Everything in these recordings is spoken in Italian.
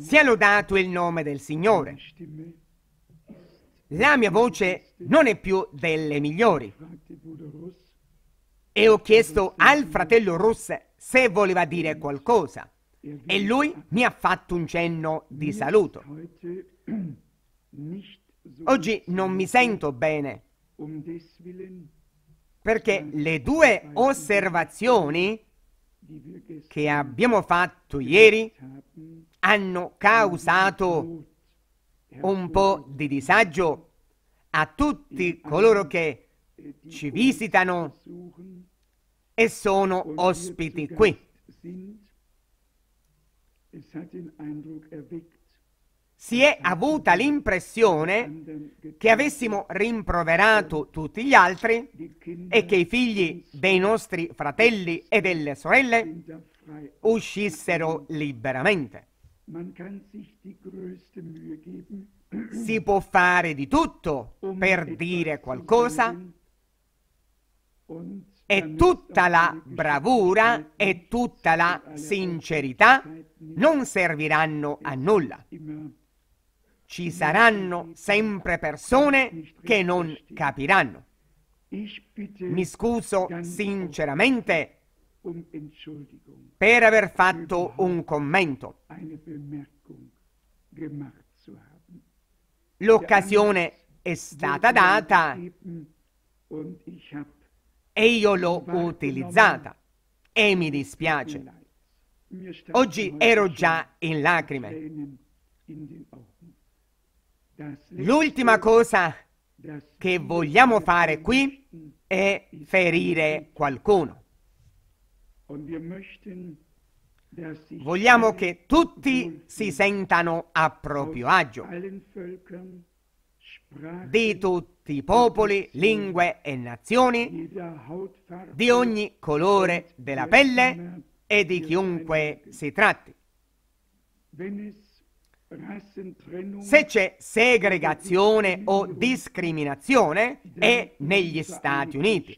Sia lodato il nome del Signore. La mia voce non è più delle migliori. E ho chiesto al fratello Russ se voleva dire qualcosa. E lui mi ha fatto un cenno di saluto. Oggi non mi sento bene perché le due osservazioni che abbiamo fatto ieri hanno causato un po' di disagio a tutti coloro che ci visitano e sono ospiti qui. Si è avuta l'impressione che avessimo rimproverato tutti gli altri e che i figli dei nostri fratelli e delle sorelle uscissero liberamente. Si può fare di tutto um per dire qualcosa e tutta la bravura e tutta la sincerità non serviranno a nulla. Ci saranno sempre persone che non capiranno. Mi scuso sinceramente per aver fatto un commento. L'occasione è stata data mm, e io l'ho utilizzata e mi dispiace. Oggi ero già in lacrime. L'ultima cosa che vogliamo fare qui mm, è ferire qualcuno. Vogliamo che tutti si sentano a proprio agio, di tutti i popoli, lingue e nazioni, di ogni colore della pelle e di chiunque si tratti. Se c'è segregazione o discriminazione è negli Stati Uniti,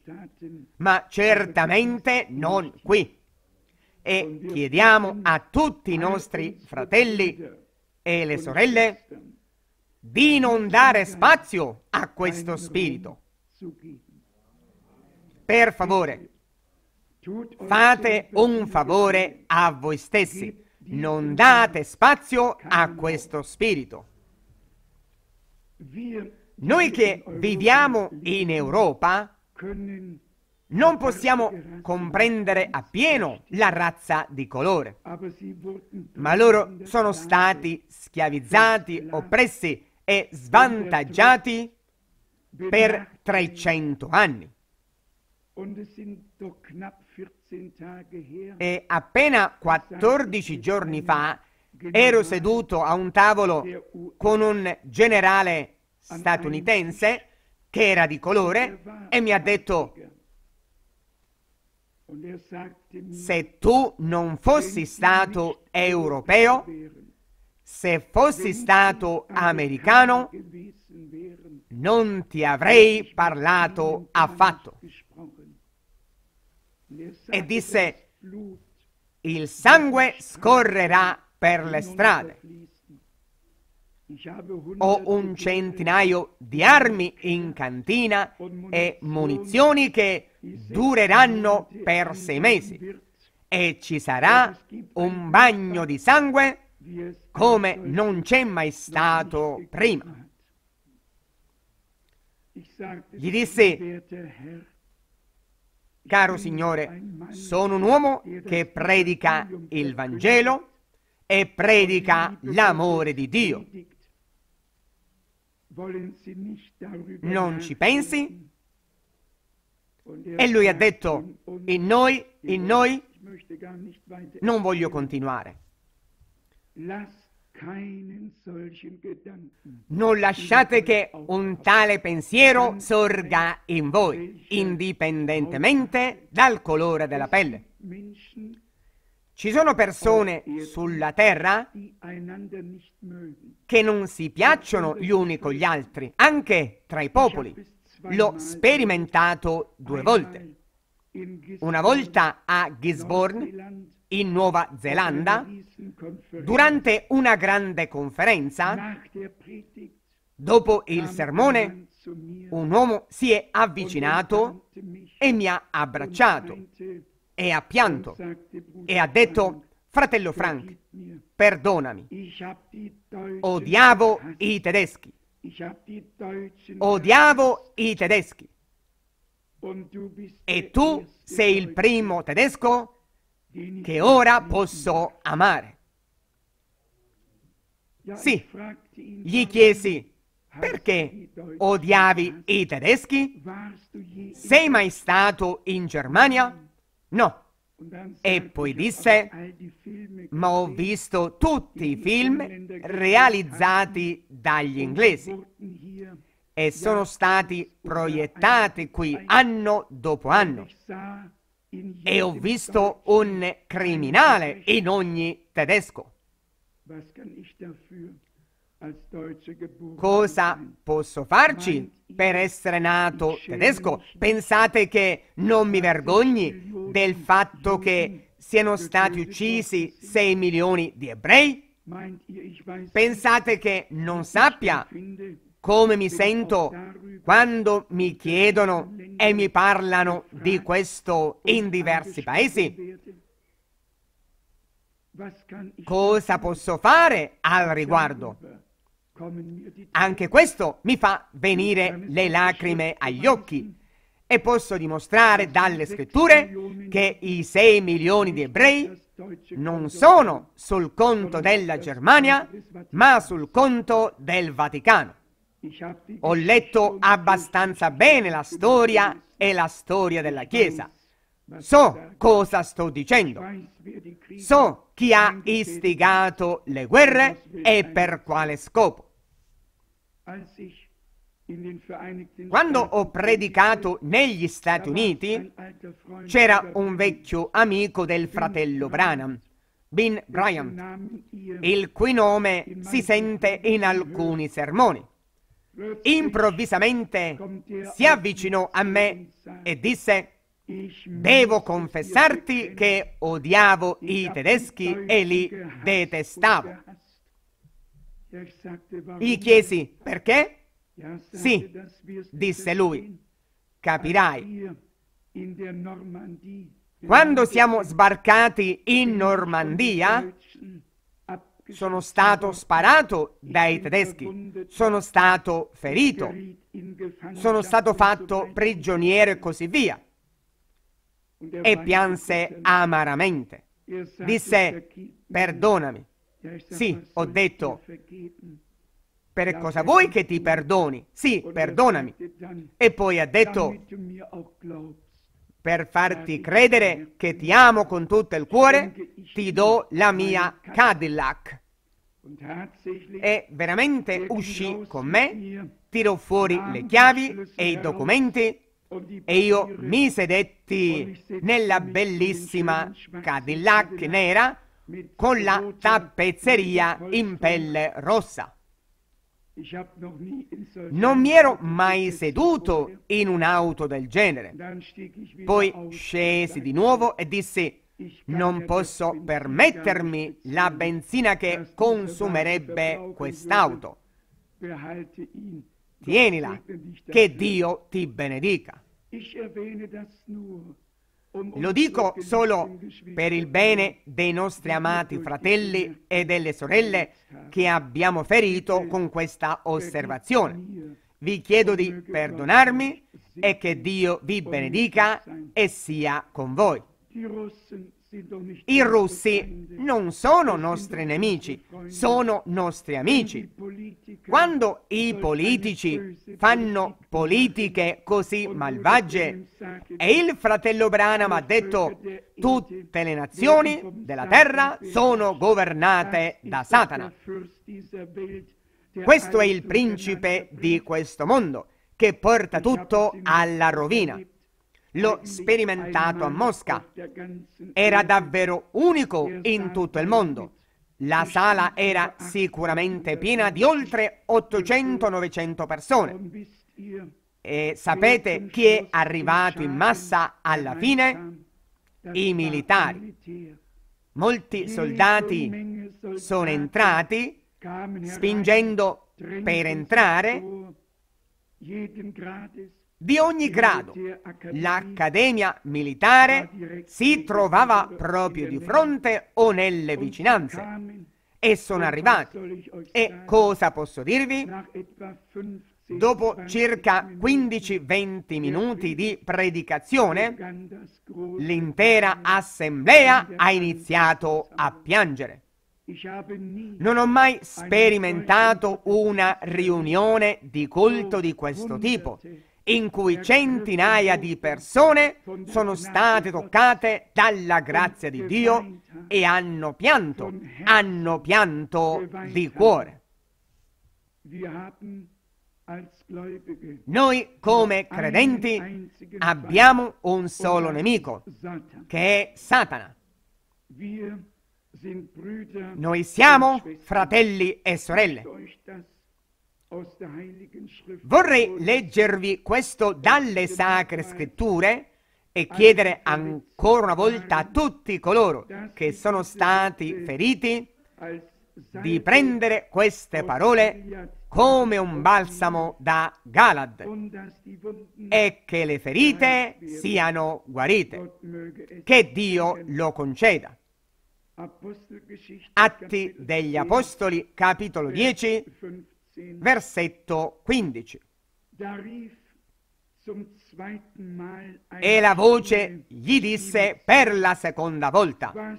ma certamente non qui. E chiediamo a tutti i nostri fratelli e le sorelle di non dare spazio a questo spirito. Per favore, fate un favore a voi stessi non date spazio a questo spirito. Noi che viviamo in Europa non possiamo comprendere appieno la razza di colore, ma loro sono stati schiavizzati, oppressi e svantaggiati per 300 anni. E appena 14 giorni fa ero seduto a un tavolo con un generale statunitense che era di colore e mi ha detto se tu non fossi stato europeo, se fossi stato americano, non ti avrei parlato affatto e disse il sangue scorrerà per le strade. Ho un centinaio di armi in cantina e munizioni che dureranno per sei mesi e ci sarà un bagno di sangue come non c'è mai stato prima. Gli disse, Caro Signore, sono un uomo che predica il Vangelo e predica l'amore di Dio. Non ci pensi? E lui ha detto, in noi, in noi, non voglio continuare. Non lasciate che un tale pensiero sorga in voi, indipendentemente dal colore della pelle. Ci sono persone sulla terra che non si piacciono gli uni con gli altri, anche tra i popoli. L'ho sperimentato due volte. Una volta a Gisborne in Nuova Zelanda, durante una grande conferenza, dopo il sermone, un uomo si è avvicinato e mi ha abbracciato e ha pianto e ha detto, fratello Frank, perdonami, odiavo i tedeschi, odiavo i tedeschi e tu sei il primo tedesco che ora posso amare. Sì, gli chiesi, perché odiavi i tedeschi? Sei mai stato in Germania? No. E poi disse, ma ho visto tutti i film realizzati dagli inglesi e sono stati proiettati qui anno dopo anno e ho visto un criminale in ogni tedesco. Cosa posso farci per essere nato tedesco? Pensate che non mi vergogni del fatto che siano stati uccisi 6 milioni di ebrei? Pensate che non sappia come mi sento quando mi chiedono e mi parlano di questo in diversi paesi. Cosa posso fare al riguardo? Anche questo mi fa venire le lacrime agli occhi e posso dimostrare dalle scritture che i 6 milioni di ebrei non sono sul conto della Germania, ma sul conto del Vaticano. Ho letto abbastanza bene la storia e la storia della Chiesa. So cosa sto dicendo. So chi ha istigato le guerre e per quale scopo. Quando ho predicato negli Stati Uniti, c'era un vecchio amico del fratello Branham, Bin Bryant, il cui nome si sente in alcuni sermoni improvvisamente si avvicinò a me e disse Devo confessarti che odiavo i tedeschi e li detestavo. Gli chiesi perché? Sì, disse lui, capirai. Quando siamo sbarcati in Normandia, sono stato sparato dai tedeschi, sono stato ferito, sono stato fatto prigioniero e così via. E pianse amaramente. Disse, perdonami. Sì, ho detto, per cosa vuoi che ti perdoni? Sì, perdonami. E poi ha detto, per farti credere che ti amo con tutto il cuore, ti do la mia Cadillac. E veramente uscì con me, tirò fuori le chiavi e i documenti e io mi sedetti nella bellissima Cadillac nera con la tappezzeria in pelle rossa. Non mi ero mai seduto in un'auto del genere. Poi scesi di nuovo e dissi, non posso permettermi la benzina che consumerebbe quest'auto. Tienila, che Dio ti benedica. Lo dico solo per il bene dei nostri amati fratelli e delle sorelle che abbiamo ferito con questa osservazione. Vi chiedo di perdonarmi e che Dio vi benedica e sia con voi. I russi non sono nostri nemici, sono nostri amici. Quando i politici fanno politiche così malvagie, e il fratello Branham ha detto tutte le nazioni della terra sono governate da Satana. Questo è il principe di questo mondo che porta tutto alla rovina. L'ho sperimentato a Mosca. Era davvero unico in tutto il mondo. La sala era sicuramente piena di oltre 800-900 persone. E sapete chi è arrivato in massa alla fine? I militari. Molti soldati sono entrati spingendo per entrare di ogni grado. L'Accademia Militare si trovava proprio di fronte o nelle vicinanze e sono arrivati. E cosa posso dirvi? Dopo circa 15-20 minuti di predicazione, l'intera assemblea ha iniziato a piangere. Non ho mai sperimentato una riunione di culto di questo tipo in cui centinaia di persone sono state toccate dalla grazia di Dio e hanno pianto, hanno pianto di cuore. Noi come credenti abbiamo un solo nemico, che è Satana. Noi siamo fratelli e sorelle. Vorrei leggervi questo dalle Sacre Scritture e chiedere ancora una volta a tutti coloro che sono stati feriti di prendere queste parole come un balsamo da Galad e che le ferite siano guarite. Che Dio lo conceda. Atti degli Apostoli, capitolo 10, versetto 15. E la voce gli disse per la seconda volta,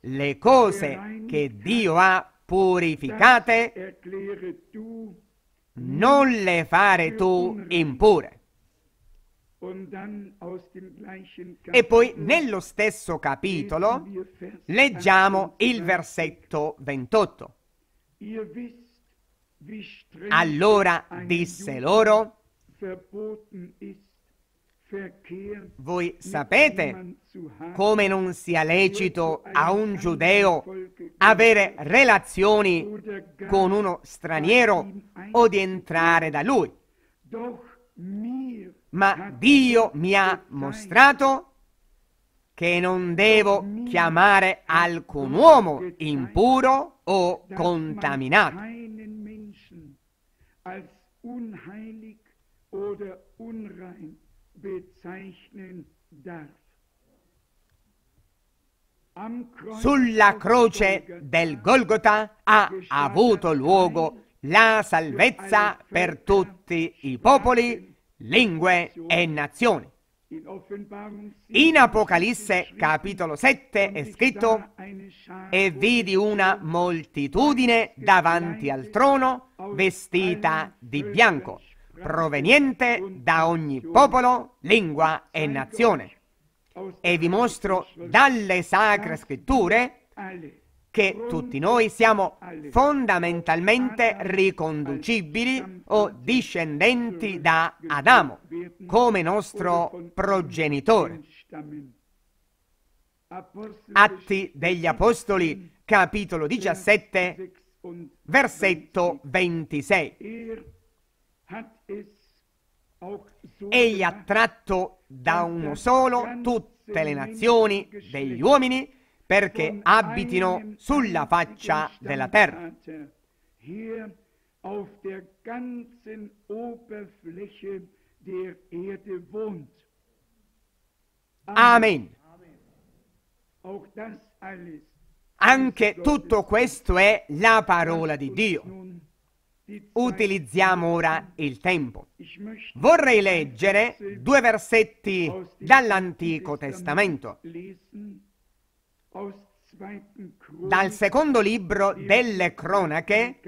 le cose che Dio ha purificate, non le fare tu impure. E poi nello stesso capitolo leggiamo il versetto 28. Allora disse loro, voi sapete come non sia lecito a un giudeo avere relazioni con uno straniero o di entrare da lui. Ma Dio mi ha mostrato che non devo chiamare alcun uomo impuro o contaminato als unheilig oder unrein bezeichnen darf. Sulla croce del Golgotha ha avuto luogo la salvezza per tutti i popoli, lingue e nazioni. In Apocalisse capitolo 7 è scritto e vidi una moltitudine davanti al trono vestita di bianco, proveniente da ogni popolo, lingua e nazione. E vi mostro dalle sacre scritture che tutti noi siamo fondamentalmente riconducibili o discendenti da Adamo come nostro progenitore. Atti degli Apostoli, capitolo 17, versetto 26. Egli ha tratto da uno solo tutte le nazioni degli uomini perché abitino sulla faccia della terra. Amen. Anche tutto questo è la parola di Dio. Utilizziamo ora il tempo. Vorrei leggere due versetti dall'Antico Testamento. Dal secondo libro delle cronache,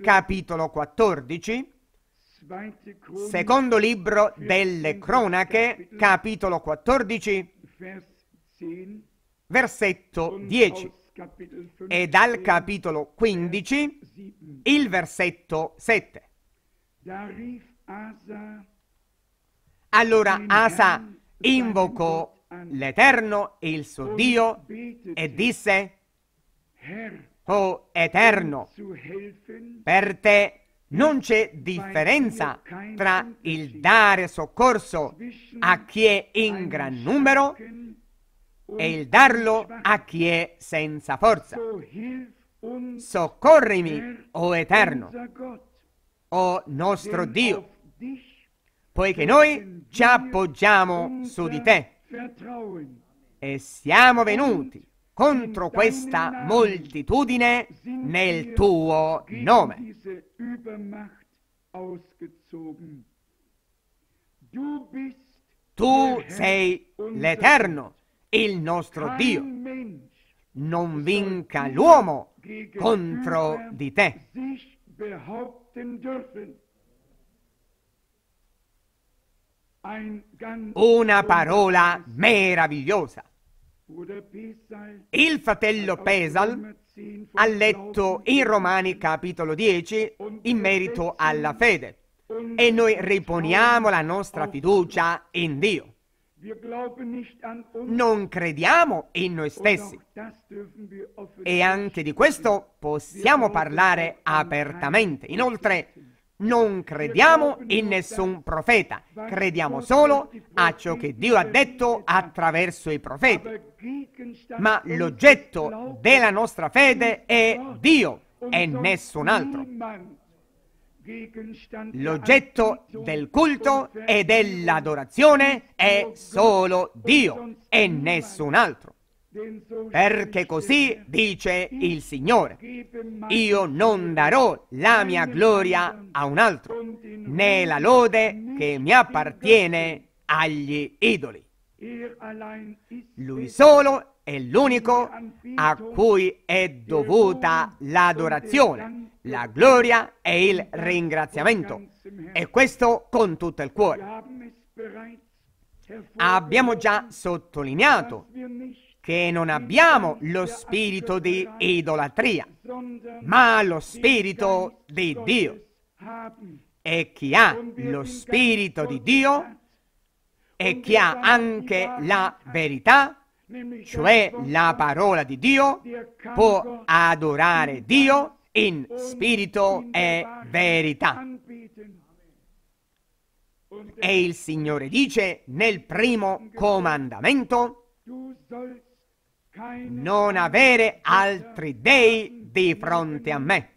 capitolo 14, secondo libro delle cronache, capitolo 14, versetto 10 e dal capitolo 15 il versetto 7. Allora Asa invocò l'Eterno, e il suo Dio, e disse, Oh Eterno, um per te non c'è differenza tra il dare soccorso a chi è in gran numero e il darlo a chi è senza forza. Soccorrimi, o Eterno, o nostro Dio, poiché noi ci appoggiamo su di te e siamo venuti contro questa moltitudine nel tuo nome. Tu sei l'Eterno, il nostro Dio. Non vinca l'uomo contro di te. Una parola meravigliosa. Il fratello Pesal ha letto in Romani capitolo 10 in merito alla fede e noi riponiamo la nostra fiducia in Dio. Non crediamo in noi stessi e anche di questo possiamo parlare apertamente. Inoltre non crediamo in nessun profeta, crediamo solo a ciò che Dio ha detto attraverso i profeti. Ma l'oggetto della nostra fede è Dio e nessun altro. L'oggetto del culto e dell'adorazione è solo Dio e nessun altro. Perché così dice il Signore, io non darò la mia gloria a un altro, né la lode che mi appartiene agli idoli. Lui solo è l'unico a cui è dovuta l'adorazione, la gloria e il ringraziamento, e questo con tutto il cuore. Abbiamo già sottolineato che non abbiamo lo spirito di idolatria, ma lo spirito di Dio. E chi ha lo spirito di Dio e chi ha anche la verità, cioè la parola di Dio, può adorare Dio in spirito e verità. E il Signore dice nel primo comandamento, non avere altri dei di fronte a me.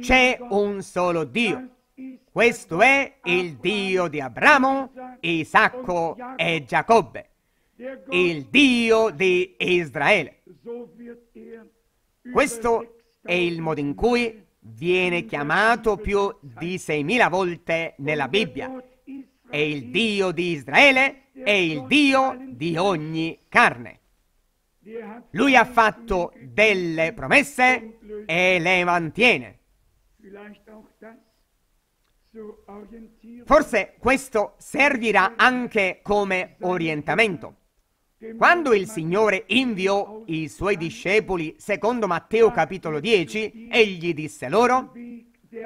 C'è un solo Dio. Questo è il Dio di Abramo, Isacco e Giacobbe, il Dio di Israele. Questo è il modo in cui viene chiamato più di 6.000 volte nella Bibbia. E il Dio di Israele è il Dio di ogni carne. Lui ha fatto delle promesse e le mantiene. Forse questo servirà anche come orientamento. Quando il Signore inviò i suoi discepoli, secondo Matteo capitolo 10, egli disse loro,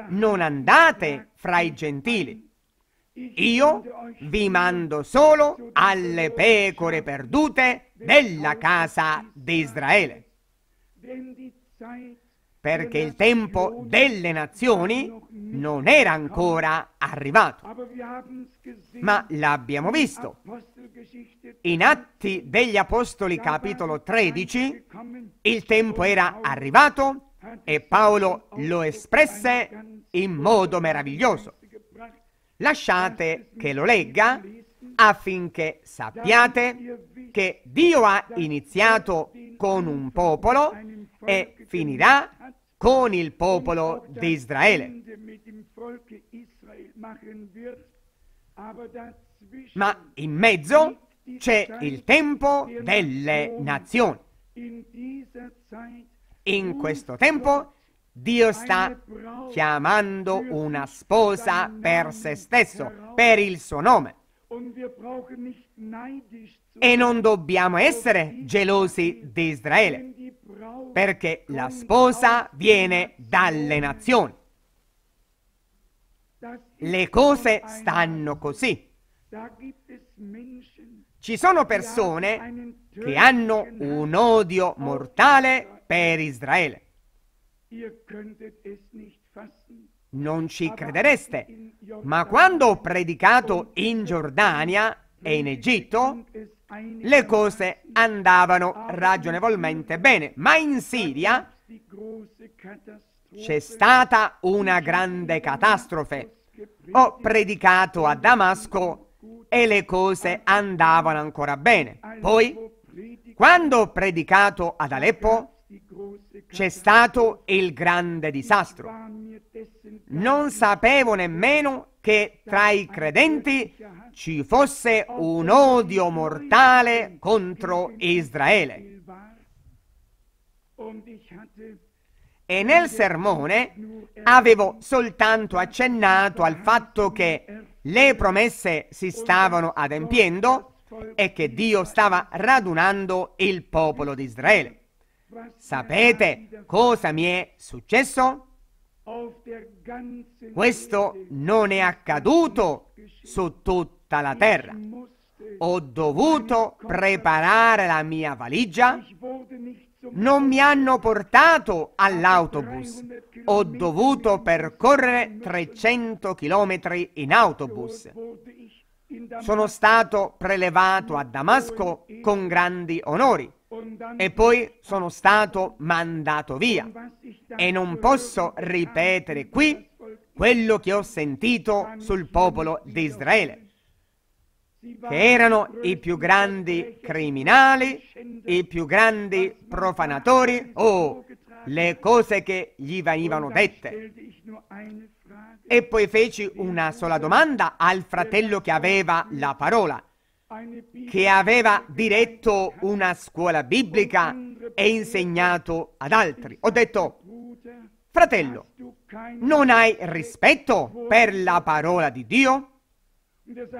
non andate fra i gentili, io vi mando solo alle pecore perdute della casa di Israele, perché il tempo delle nazioni non era ancora arrivato. Ma l'abbiamo visto. In Atti degli Apostoli capitolo 13 il tempo era arrivato e Paolo lo espresse in modo meraviglioso. Lasciate che lo legga affinché sappiate che Dio ha iniziato con un popolo e finirà con il popolo di Israele. Ma in mezzo c'è il tempo delle nazioni. In questo tempo Dio sta chiamando una sposa per se stesso, per il suo nome. E non dobbiamo essere gelosi di Israele, perché la sposa viene dalle nazioni. Le cose stanno così. Ci sono persone che hanno un odio mortale per Israele. Non ci credereste, ma quando ho predicato in Giordania e in Egitto, le cose andavano ragionevolmente bene, ma in Siria c'è stata una grande catastrofe. Ho predicato a Damasco e le cose andavano ancora bene. Poi, quando ho predicato ad Aleppo, c'è stato il grande disastro. Non sapevo nemmeno che tra i credenti ci fosse un odio mortale contro Israele. E nel sermone avevo soltanto accennato al fatto che le promesse si stavano adempiendo e che Dio stava radunando il popolo di Israele. Sapete cosa mi è successo? Questo non è accaduto su tutta la terra. Ho dovuto preparare la mia valigia. Non mi hanno portato all'autobus. Ho dovuto percorrere 300 km in autobus. Sono stato prelevato a Damasco con grandi onori e poi sono stato mandato via e non posso ripetere qui quello che ho sentito sul popolo di Israele, che erano i più grandi criminali, i più grandi profanatori o oh, le cose che gli venivano dette. E poi feci una sola domanda al fratello che aveva la parola che aveva diretto una scuola biblica e insegnato ad altri. Ho detto, fratello, non hai rispetto per la parola di Dio?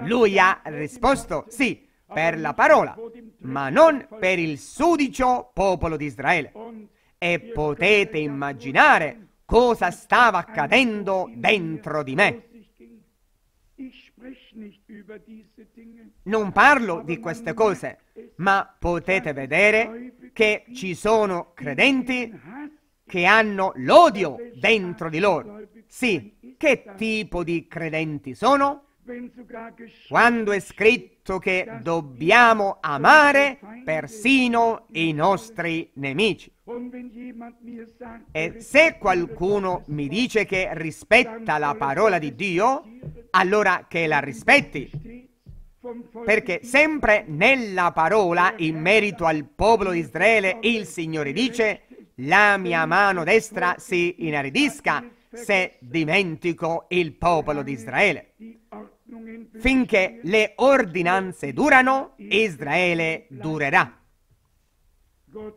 Lui ha risposto, sì, per la parola, ma non per il sudicio popolo di Israele. E potete immaginare cosa stava accadendo dentro di me. Non parlo di queste cose, ma potete vedere che ci sono credenti che hanno l'odio dentro di loro. Sì, che tipo di credenti sono? Quando è scritto che dobbiamo amare persino i nostri nemici. E se qualcuno mi dice che rispetta la parola di Dio, allora che la rispetti. Perché sempre nella parola, in merito al popolo di Israele, il Signore dice, la mia mano destra si inaridisca se dimentico il popolo di Israele. Finché le ordinanze durano, Israele durerà.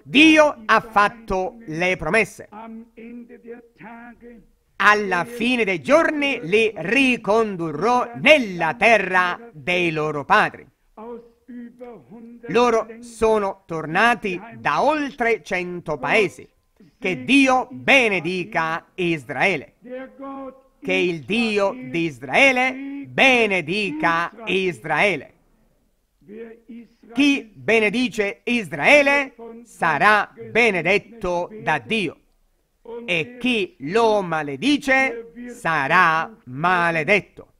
Dio ha fatto le promesse. Alla fine dei giorni li ricondurrò nella terra dei loro padri. Loro sono tornati da oltre cento paesi. Che Dio benedica Israele. Che il Dio di Israele benedica Israele. Chi benedice Israele sarà benedetto da Dio e chi lo maledice sarà maledetto.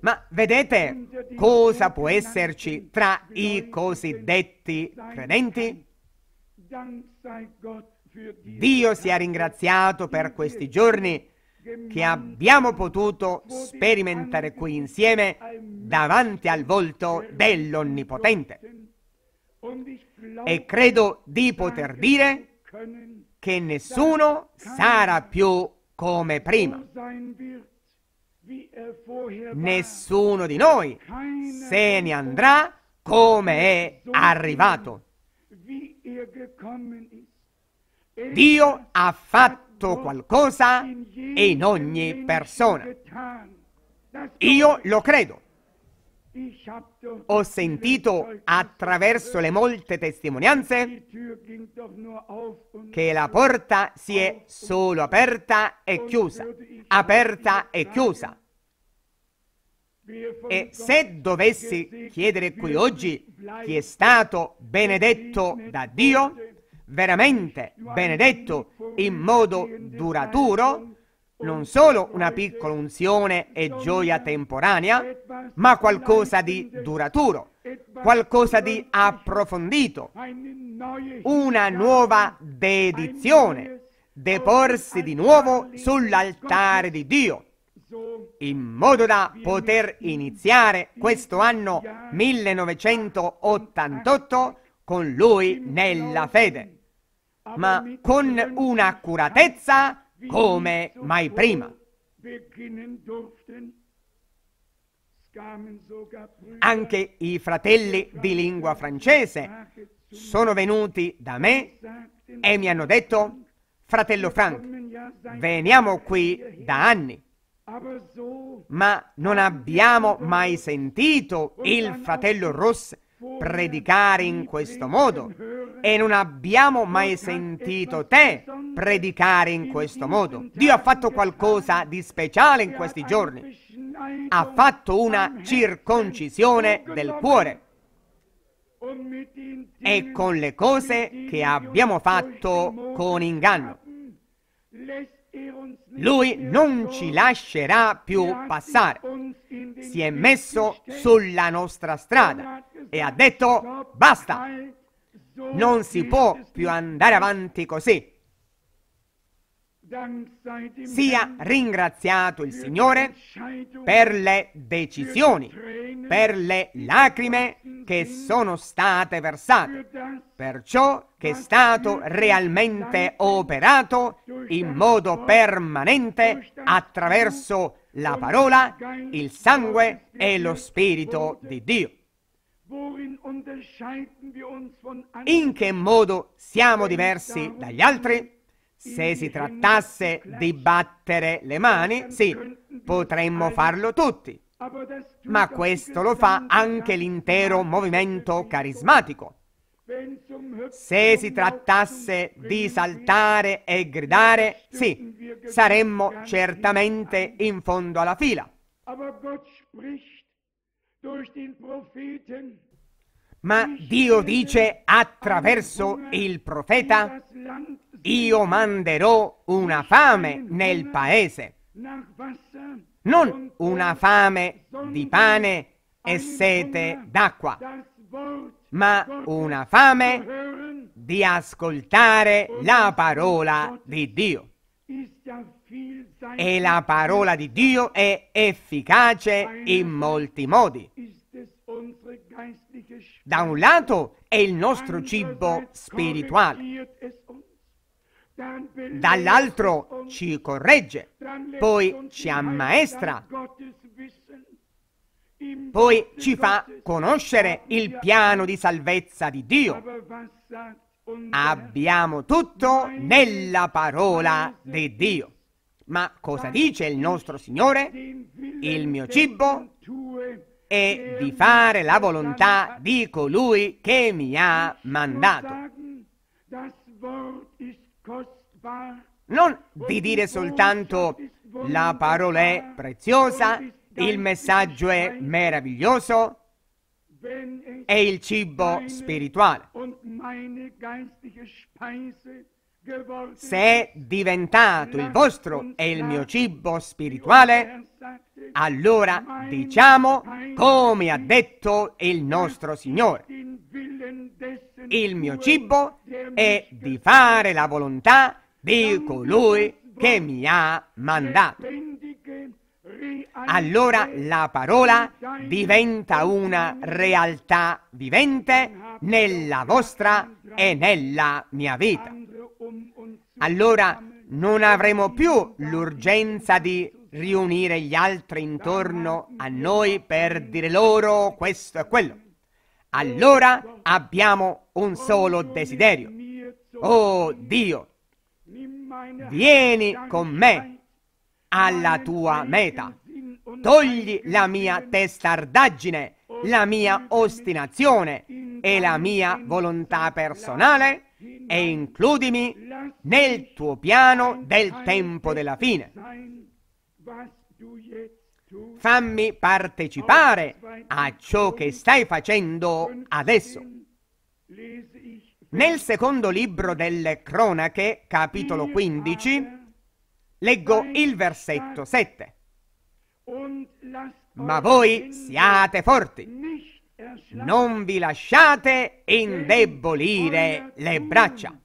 Ma vedete cosa può esserci tra i cosiddetti credenti? Dio sia ringraziato per questi giorni che abbiamo potuto sperimentare qui insieme davanti al volto dell'Onnipotente. E credo di poter dire che nessuno sarà più come prima. Nessuno di noi se ne andrà come è arrivato. Dio ha fatto tutto qualcosa in ogni persona. Io lo credo. Ho sentito attraverso le molte testimonianze che la porta si è solo aperta e chiusa, aperta e chiusa. E se dovessi chiedere qui oggi chi è stato benedetto da Dio, veramente benedetto in modo duraturo non solo una piccola unzione e gioia temporanea, ma qualcosa di duraturo, qualcosa di approfondito, una nuova dedizione, deporsi di nuovo sull'altare di Dio, in modo da poter iniziare questo anno 1988 con Lui nella fede ma con un'accuratezza come mai prima. Anche i fratelli di lingua francese sono venuti da me e mi hanno detto, fratello Frank, veniamo qui da anni, ma non abbiamo mai sentito il fratello Ross predicare in questo modo e non abbiamo mai sentito te predicare in questo modo. Dio ha fatto qualcosa di speciale in questi giorni. Ha fatto una circoncisione del cuore. E con le cose che abbiamo fatto con inganno. Lui non ci lascerà più passare. Si è messo sulla nostra strada e ha detto basta, non si può più andare avanti così. Sia ringraziato il Signore per le decisioni, per le lacrime che sono state versate, per ciò che è stato realmente operato in modo permanente attraverso la parola, il sangue e lo Spirito di Dio. In che modo siamo diversi dagli altri? Se si trattasse di battere le mani, sì, potremmo farlo tutti. Ma questo lo fa anche l'intero movimento carismatico. Se si trattasse di saltare e gridare, sì, saremmo certamente in fondo alla fila. Ma Dio dice attraverso il profeta, io manderò una fame nel paese, non una fame di pane e sete d'acqua, ma una fame di ascoltare la parola di Dio. E la parola di Dio è efficace in molti modi. Da un lato è il nostro cibo spirituale, dall'altro ci corregge, poi ci ammaestra, poi ci fa conoscere il piano di salvezza di Dio. Abbiamo tutto nella parola di Dio. Ma cosa dice il nostro Signore? Il mio cibo è di fare la volontà di colui che mi ha mandato. Non di dire soltanto la parola è preziosa, il messaggio è meraviglioso è il cibo spirituale. Se è diventato il vostro e il mio cibo spirituale, allora diciamo come ha detto il nostro Signore. Il mio cibo è di fare la volontà di colui che mi ha mandato. Allora la parola diventa una realtà vivente nella vostra e nella mia vita allora non avremo più l'urgenza di riunire gli altri intorno a noi per dire loro questo e quello. Allora abbiamo un solo desiderio. Oh Dio, vieni con me alla tua meta. Togli la mia testardaggine, la mia ostinazione e la mia volontà personale e includimi nel tuo piano del tempo della fine. Fammi partecipare a ciò che stai facendo adesso. Nel secondo libro delle cronache, capitolo 15, leggo il versetto 7. Ma voi siate forti, non vi lasciate indebolire le braccia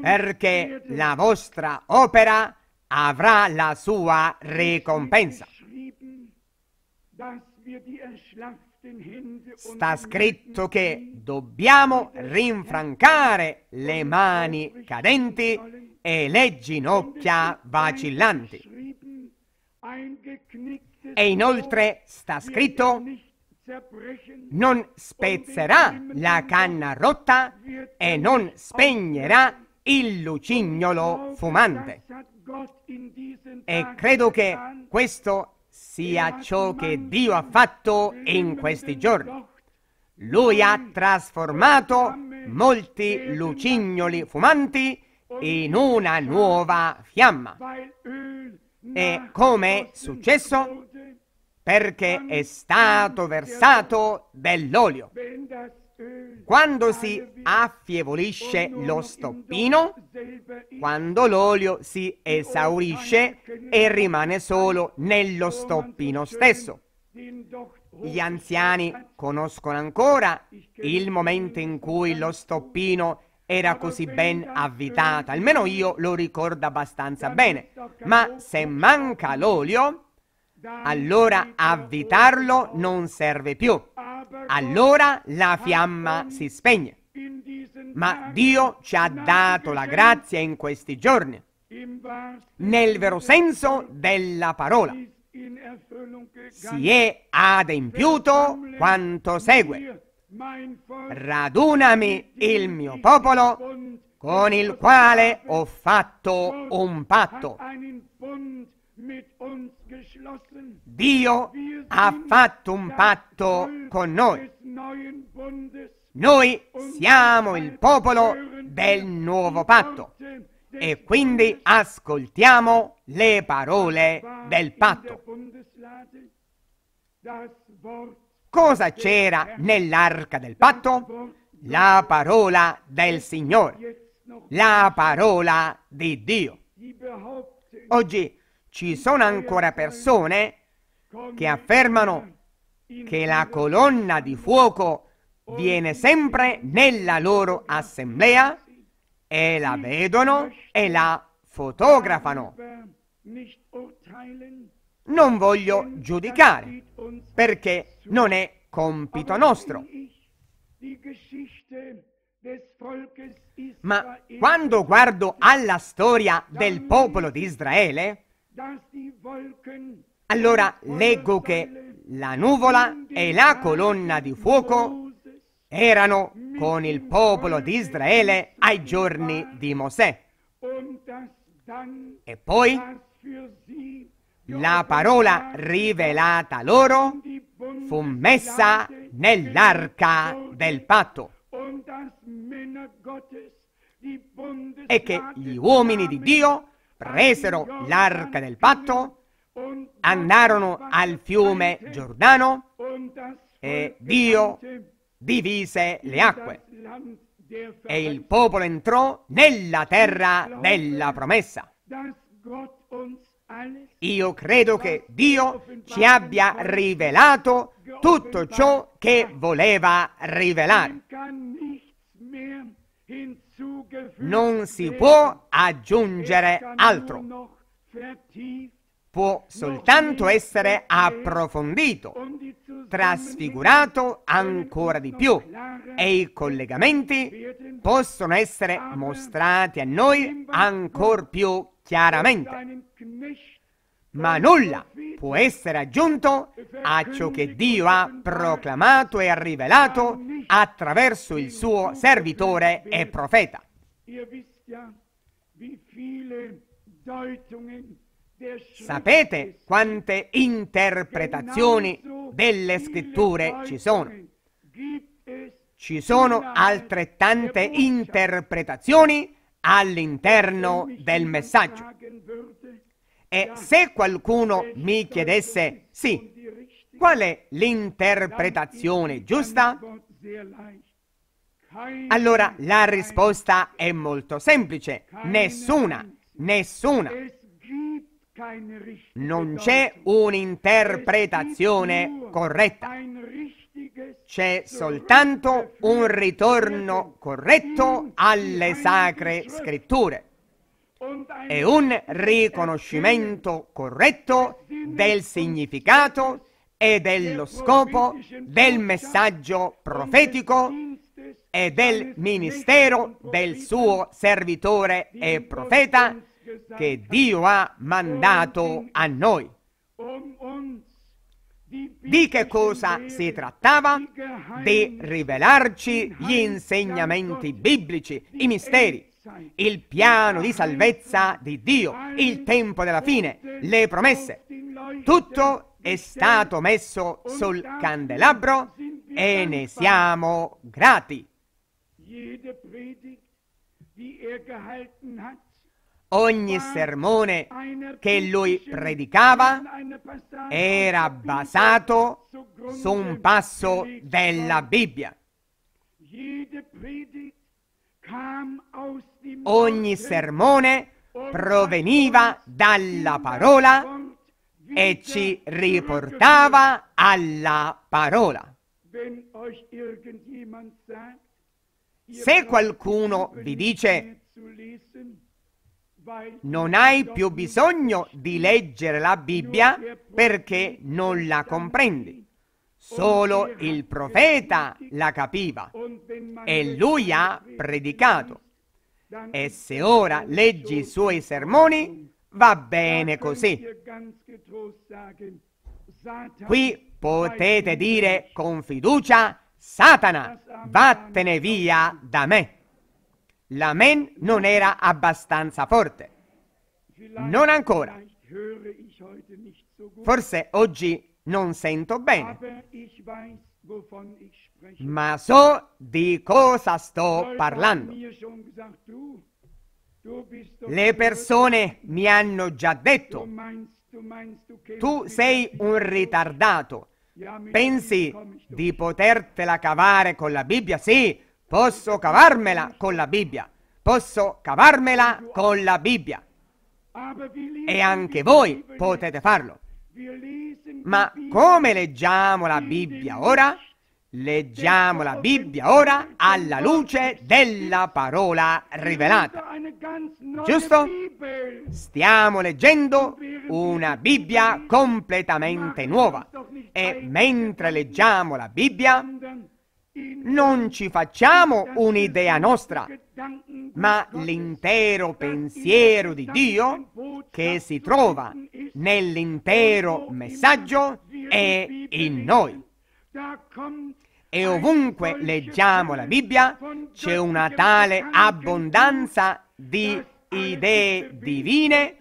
perché la vostra opera avrà la sua ricompensa. Sta scritto che dobbiamo rinfrancare le mani cadenti e le ginocchia vacillanti. E inoltre sta scritto non spezzerà la canna rotta e non spegnerà il lucignolo fumante. E credo che questo sia ciò che Dio ha fatto in questi giorni. Lui ha trasformato molti lucignoli fumanti in una nuova fiamma. E come è successo, perché è stato versato dell'olio. Quando si affievolisce lo stoppino, quando l'olio si esaurisce e rimane solo nello stoppino stesso. Gli anziani conoscono ancora il momento in cui lo stoppino era così ben avvitato, almeno io lo ricordo abbastanza bene, ma se manca l'olio allora avvitarlo non serve più. Allora la fiamma si spegne. Ma Dio ci ha dato la grazia in questi giorni, nel vero senso della parola. Si è adempiuto quanto segue. Radunami il mio popolo con il quale ho fatto un patto. Dio ha fatto un patto con noi. Noi siamo il popolo del nuovo patto e quindi ascoltiamo le parole del patto. Cosa c'era nell'arca del patto? La parola del Signore, la parola di Dio. Oggi ci sono ancora persone che affermano che la colonna di fuoco viene sempre nella loro assemblea e la vedono e la fotografano. Non voglio giudicare perché non è compito nostro. Ma quando guardo alla storia del popolo di Israele, allora leggo che la nuvola e la colonna di fuoco erano con il popolo di Israele ai giorni di Mosè. E poi la parola rivelata loro fu messa nell'arca del patto e che gli uomini di Dio presero l'arca del patto, andarono al fiume Giordano e Dio divise le acque e il popolo entrò nella terra della promessa. Io credo che Dio ci abbia rivelato tutto ciò che voleva rivelare non si può aggiungere altro, può soltanto essere approfondito, trasfigurato ancora di più e i collegamenti possono essere mostrati a noi ancora più chiaramente ma nulla può essere aggiunto a ciò che Dio ha proclamato e rivelato attraverso il suo servitore e profeta. Sapete quante interpretazioni delle scritture ci sono? Ci sono altrettante interpretazioni all'interno del messaggio. E se qualcuno mi chiedesse, sì, qual è l'interpretazione giusta? Allora la risposta è molto semplice, nessuna, nessuna. Non c'è un'interpretazione corretta, c'è soltanto un ritorno corretto alle sacre scritture e un riconoscimento corretto del significato e dello scopo del messaggio profetico e del ministero del suo servitore e profeta che Dio ha mandato a noi. Di che cosa si trattava? Di rivelarci gli insegnamenti biblici, i misteri, il piano di salvezza di Dio, il tempo della fine, le promesse. Tutto è stato messo sul candelabro e ne siamo grati. Ogni sermone che lui predicava era basato su un passo della Bibbia. Ogni sermone proveniva dalla parola e ci riportava alla parola. Se qualcuno vi dice non hai più bisogno di leggere la Bibbia perché non la comprendi, Solo il profeta la capiva e lui ha predicato. E se ora leggi i suoi sermoni, va bene così. Qui potete dire con fiducia, Satana, vattene via da me. L'amen non era abbastanza forte. Non ancora. Forse oggi non sento bene, ma so di cosa sto parlando. Le persone mi hanno già detto, tu sei un ritardato, pensi di potertela cavare con la Bibbia? Sì, posso cavarmela con la Bibbia, posso cavarmela con la Bibbia. E anche voi potete farlo. Ma come leggiamo la Bibbia ora? Leggiamo la Bibbia ora alla luce della parola rivelata. Giusto? Stiamo leggendo una Bibbia completamente nuova e mentre leggiamo la Bibbia non ci facciamo un'idea nostra, ma l'intero pensiero di Dio che si trova nell'intero messaggio è in noi. E ovunque leggiamo la Bibbia c'è una tale abbondanza di idee divine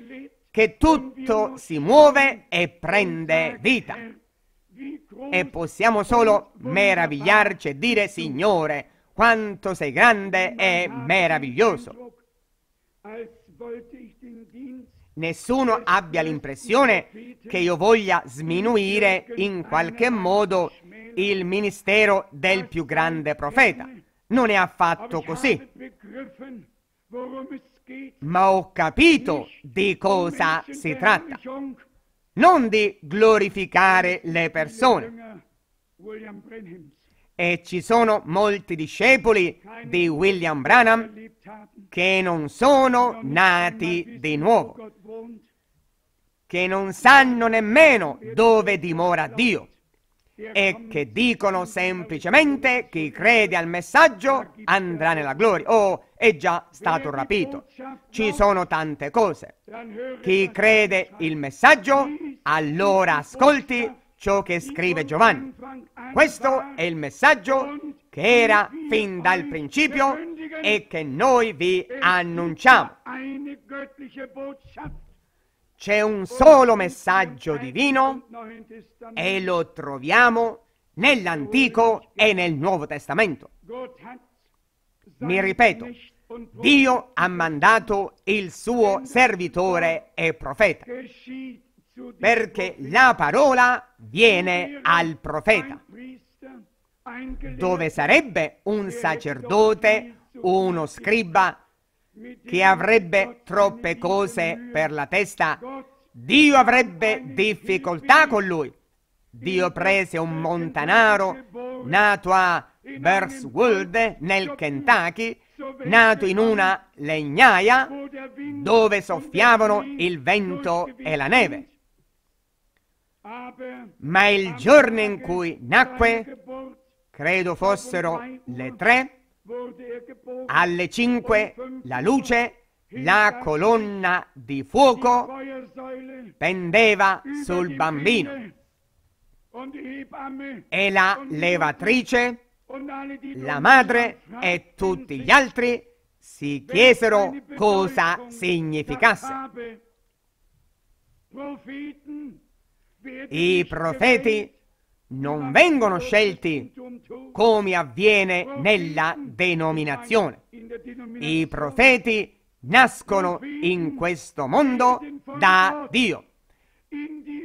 che tutto si muove e prende vita. E possiamo solo meravigliarci e dire, Signore, quanto sei grande e meraviglioso. Nessuno abbia l'impressione che io voglia sminuire in qualche modo il ministero del più grande profeta. Non è affatto così. Ma ho capito di cosa si tratta non di glorificare le persone. E ci sono molti discepoli di William Branham che non sono nati di nuovo, che non sanno nemmeno dove dimora Dio e che dicono semplicemente chi crede al messaggio andrà nella gloria o oh, è già stato rapito. Ci sono tante cose. Chi crede il messaggio allora ascolti ciò che scrive Giovanni. Questo è il messaggio che era fin dal principio e che noi vi annunciamo. C'è un solo messaggio divino e lo troviamo nell'Antico e nel Nuovo Testamento. Mi ripeto, Dio ha mandato il suo servitore e profeta, perché la parola viene al profeta, dove sarebbe un sacerdote, uno scriba che avrebbe troppe cose per la testa, Dio avrebbe difficoltà con lui. Dio prese un montanaro nato a Berswood nel Kentucky, nato in una legnaia dove soffiavano il vento e la neve. Ma il giorno in cui nacque, credo fossero le tre, alle 5 la luce, la colonna di fuoco pendeva sul bambino e la levatrice, la madre e tutti gli altri si chiesero cosa significasse. I profeti non vengono scelti come avviene nella denominazione. I profeti nascono in questo mondo da Dio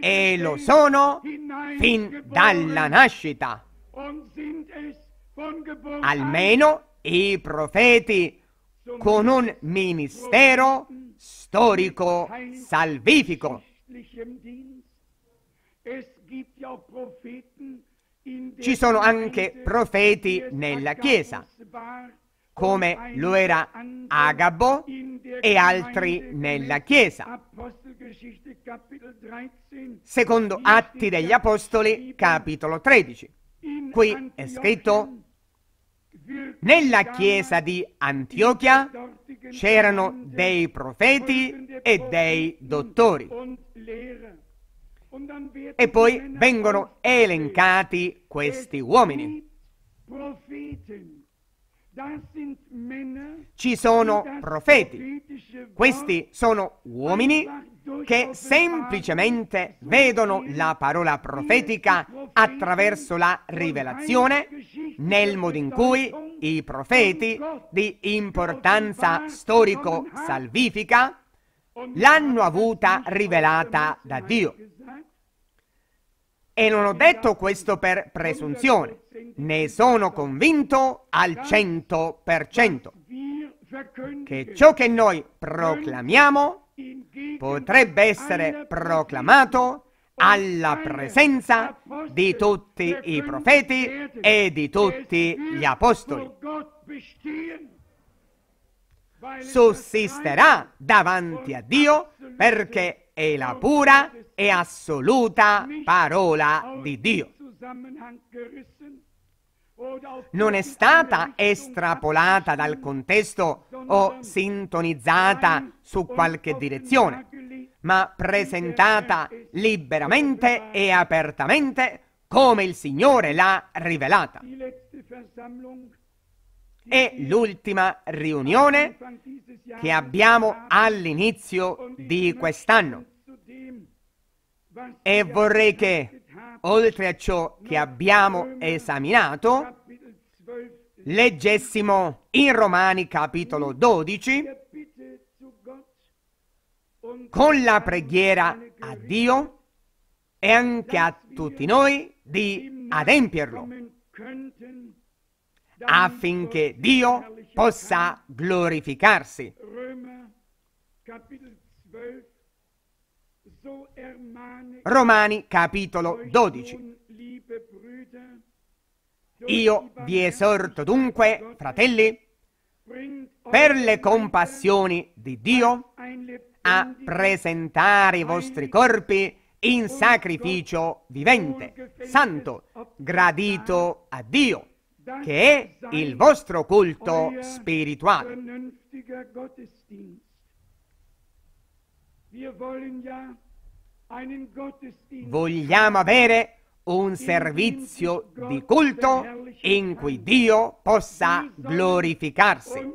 e lo sono fin dalla nascita. Almeno i profeti con un ministero storico salvifico. Ci sono anche profeti nella Chiesa, come lo era Agabo e altri nella Chiesa. Secondo Atti degli Apostoli, capitolo 13. Qui è scritto, nella Chiesa di Antiochia c'erano dei profeti e dei dottori. E poi vengono elencati questi uomini. Ci sono profeti. Questi sono uomini che semplicemente vedono la parola profetica attraverso la rivelazione nel modo in cui i profeti di importanza storico-salvifica l'hanno avuta rivelata da Dio. E non ho detto questo per presunzione, ne sono convinto al 100% che ciò che noi proclamiamo potrebbe essere proclamato alla presenza di tutti i profeti e di tutti gli apostoli sussisterà davanti a Dio perché è la pura e assoluta parola di Dio. Non è stata estrapolata dal contesto o sintonizzata su qualche direzione, ma presentata liberamente e apertamente come il Signore l'ha rivelata. È l'ultima riunione che abbiamo all'inizio di quest'anno. E vorrei che, oltre a ciò che abbiamo esaminato, leggessimo in Romani capitolo 12 con la preghiera a Dio e anche a tutti noi di adempierlo affinché Dio possa glorificarsi. Romani capitolo 12. Io vi esorto dunque, fratelli, per le compassioni di Dio, a presentare i vostri corpi in sacrificio vivente, santo, gradito a Dio, che è il vostro culto spirituale. Vogliamo avere un servizio di culto in cui Dio possa glorificarsi.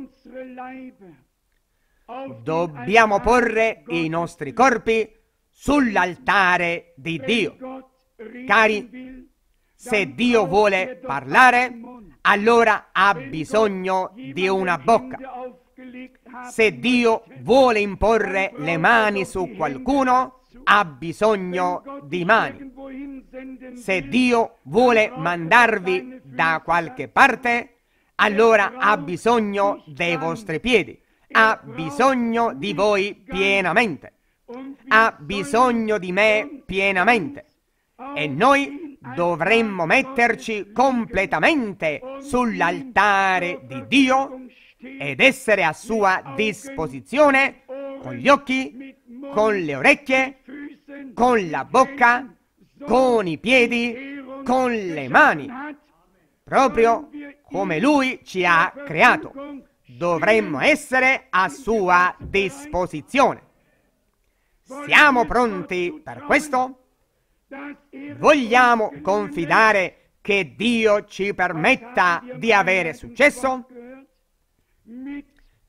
Dobbiamo porre i nostri corpi sull'altare di Dio. Cari, se Dio vuole parlare, allora ha bisogno di una bocca. Se Dio vuole imporre le mani su qualcuno, ha bisogno di mani. Se Dio vuole mandarvi da qualche parte, allora ha bisogno dei vostri piedi, ha bisogno di voi pienamente, ha bisogno di me pienamente. E noi dovremmo metterci completamente sull'altare di Dio ed essere a sua disposizione con gli occhi, con le orecchie, con la bocca, con i piedi, con le mani, proprio come Lui ci ha creato. Dovremmo essere a sua disposizione. Siamo pronti per questo? Vogliamo confidare che Dio ci permetta di avere successo?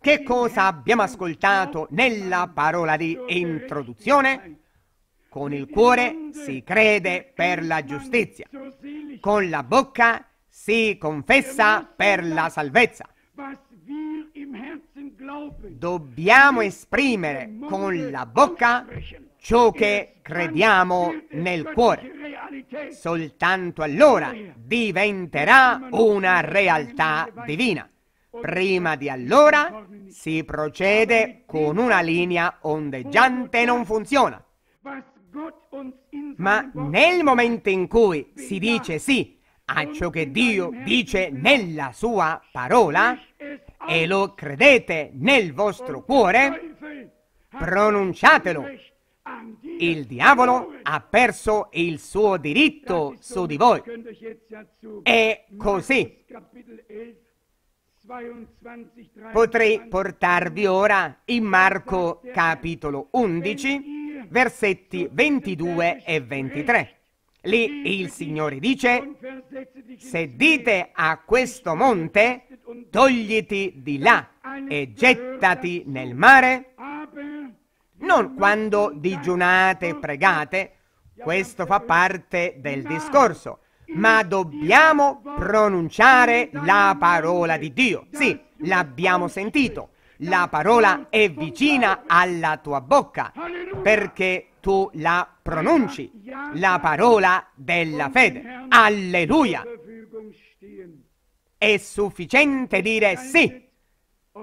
Che cosa abbiamo ascoltato nella parola di introduzione? Con il cuore si crede per la giustizia, con la bocca si confessa per la salvezza. Dobbiamo esprimere con la bocca ciò che crediamo nel cuore. Soltanto allora diventerà una realtà divina. Prima di allora si procede con una linea ondeggiante e non funziona. Ma nel momento in cui si dice sì a ciò che Dio dice nella sua parola e lo credete nel vostro cuore, pronunciatelo il diavolo ha perso il suo diritto su di voi. È così. Potrei portarvi ora in Marco capitolo 11, versetti 22 e 23. Lì il Signore dice, se dite a questo monte, togliti di là e gettati nel mare, non quando digiunate e pregate, questo fa parte del discorso, ma dobbiamo pronunciare la parola di Dio. Sì, l'abbiamo sentito, la parola è vicina alla tua bocca, perché tu la pronunci, la parola della fede. Alleluia! È sufficiente dire sì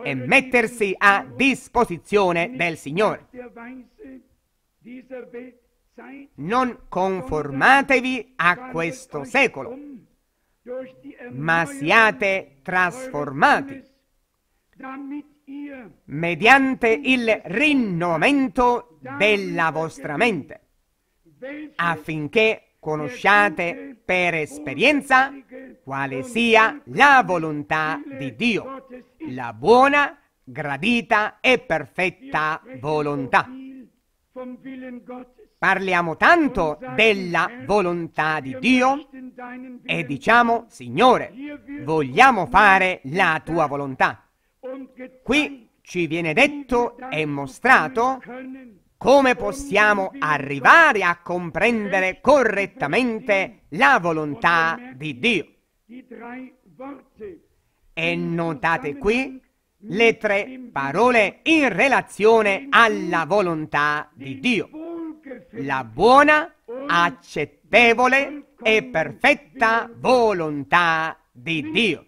e mettersi a disposizione del Signore. Non conformatevi a questo secolo, ma siate trasformati mediante il rinnovamento della vostra mente, affinché conosciate per esperienza quale sia la volontà di Dio la buona, gradita e perfetta volontà. Parliamo tanto della volontà di Dio e diciamo, Signore, vogliamo fare la tua volontà. Qui ci viene detto e mostrato come possiamo arrivare a comprendere correttamente la volontà di Dio. E notate qui le tre parole in relazione alla volontà di Dio. La buona, accettevole e perfetta volontà di Dio.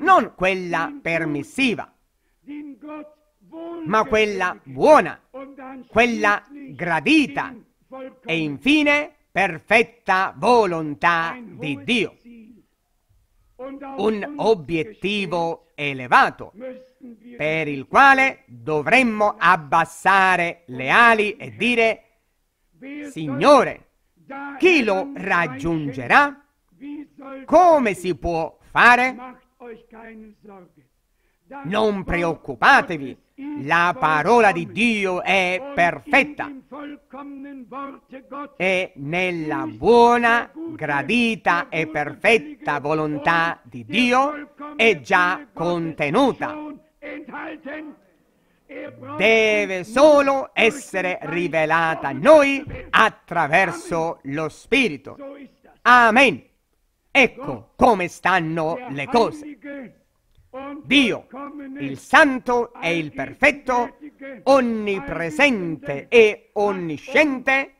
Non quella permissiva, ma quella buona, quella gradita e infine perfetta volontà di Dio un obiettivo elevato per il quale dovremmo abbassare le ali e dire Signore, chi lo raggiungerà? Come si può fare? Non preoccupatevi, la parola di Dio è perfetta e nella buona, gradita e perfetta volontà di Dio è già contenuta. Deve solo essere rivelata a noi attraverso lo Spirito. Amen. Ecco come stanno le cose. Dio, il Santo e il Perfetto, onnipresente e onnisciente,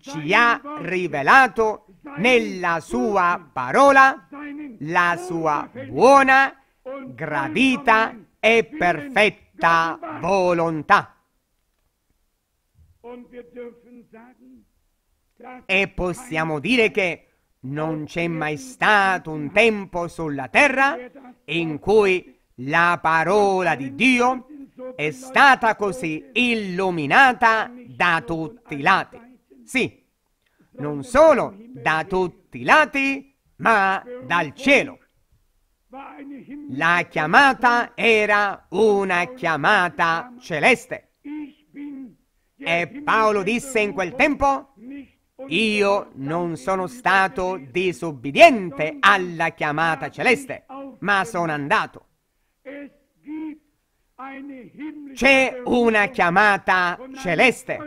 ci ha rivelato nella sua parola la sua buona, gradita e perfetta volontà. E possiamo dire che non c'è mai stato un tempo sulla terra in cui la parola di Dio è stata così illuminata da tutti i lati. Sì, non solo da tutti i lati, ma dal cielo. La chiamata era una chiamata celeste. E Paolo disse in quel tempo, io non sono stato disobbediente alla chiamata celeste, ma sono andato. C'è una chiamata celeste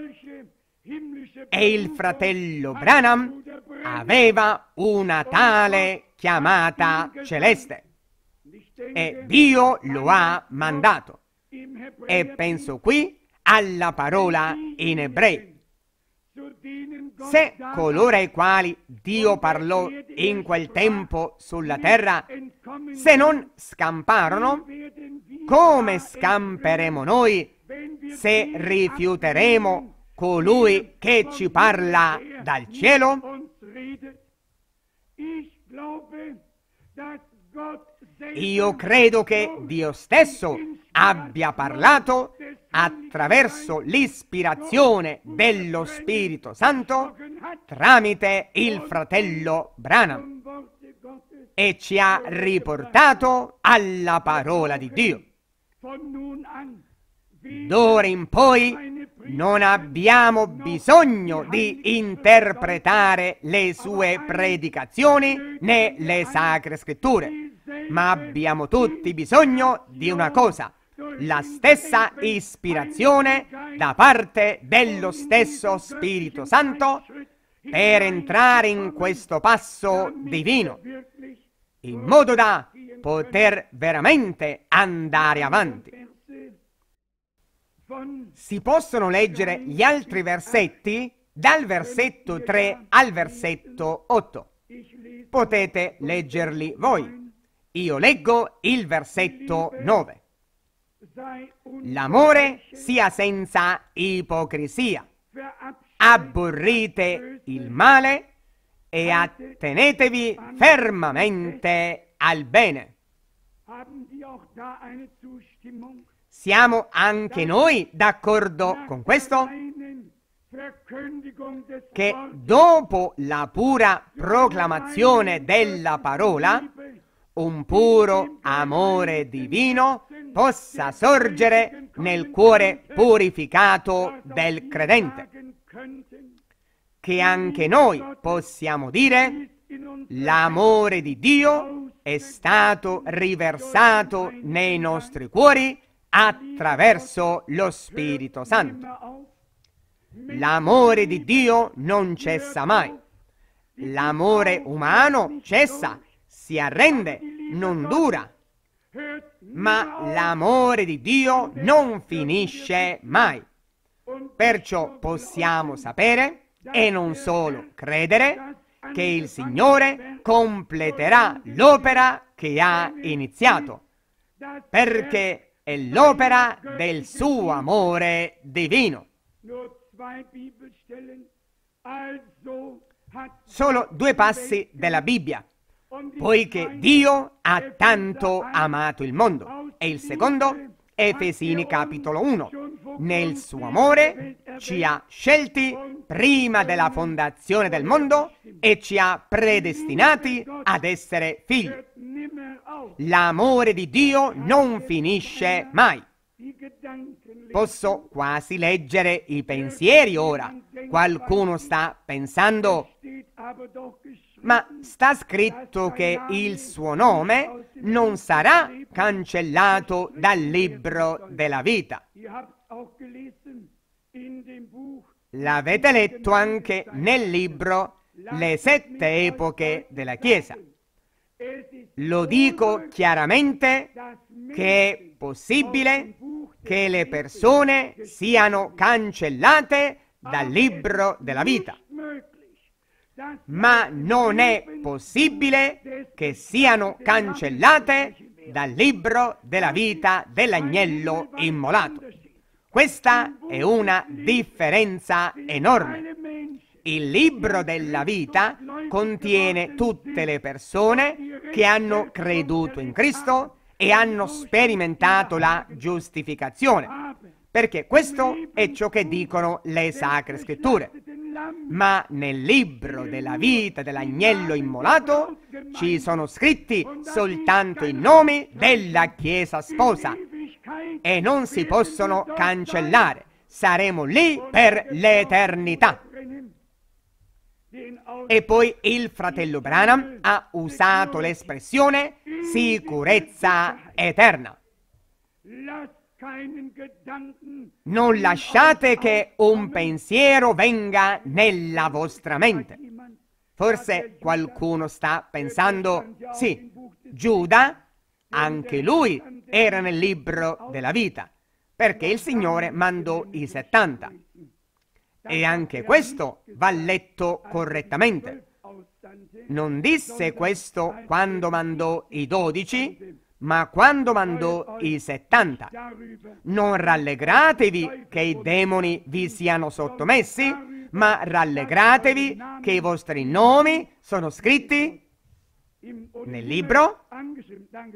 e il fratello Branham aveva una tale chiamata celeste e Dio lo ha mandato. E penso qui alla parola in ebreo. Se coloro ai quali Dio parlò in quel tempo sulla terra, se non scamparono, come scamperemo noi se rifiuteremo colui che ci parla dal cielo? Io credo che Dio stesso abbia parlato attraverso l'ispirazione dello Spirito Santo tramite il fratello Branham e ci ha riportato alla parola di Dio. D'ora in poi non abbiamo bisogno di interpretare le sue predicazioni né le sacre scritture, ma abbiamo tutti bisogno di una cosa, la stessa ispirazione da parte dello stesso Spirito Santo per entrare in questo passo divino, in modo da poter veramente andare avanti. Si possono leggere gli altri versetti dal versetto 3 al versetto 8. Potete leggerli voi. Io leggo il versetto 9. L'amore sia senza ipocrisia. Abborrite il male e attenetevi fermamente al bene. Siamo anche noi d'accordo con questo? Che dopo la pura proclamazione della parola, un puro amore divino possa sorgere nel cuore purificato del credente. Che anche noi possiamo dire l'amore di Dio è stato riversato nei nostri cuori attraverso lo Spirito Santo. L'amore di Dio non cessa mai. L'amore umano cessa, si arrende, non dura, ma l'amore di Dio non finisce mai. Perciò possiamo sapere, e non solo credere, che il Signore completerà l'opera che ha iniziato, perché è l'opera del suo amore divino. Solo due passi della Bibbia poiché Dio ha tanto amato il mondo. E il secondo, Efesini capitolo 1, nel suo amore ci ha scelti prima della fondazione del mondo e ci ha predestinati ad essere figli. L'amore di Dio non finisce mai. Posso quasi leggere i pensieri ora. Qualcuno sta pensando, ma sta scritto che il suo nome non sarà cancellato dal libro della vita. L'avete letto anche nel libro Le sette epoche della Chiesa. Lo dico chiaramente che è possibile che le persone siano cancellate dal libro della vita ma non è possibile che siano cancellate dal libro della vita dell'agnello immolato. Questa è una differenza enorme. Il libro della vita contiene tutte le persone che hanno creduto in Cristo e hanno sperimentato la giustificazione, perché questo è ciò che dicono le sacre scritture. Ma nel libro della vita dell'agnello immolato ci sono scritti soltanto i nomi della Chiesa sposa e non si possono cancellare. Saremo lì per l'eternità. E poi il fratello Branham ha usato l'espressione sicurezza eterna. Non lasciate che un pensiero venga nella vostra mente. Forse qualcuno sta pensando, sì, Giuda, anche lui era nel libro della vita, perché il Signore mandò i 70. E anche questo va letto correttamente. Non disse questo quando mandò i 12, ma quando mandò i settanta. Non rallegratevi che i demoni vi siano sottomessi, ma rallegratevi che i vostri nomi sono scritti nel libro.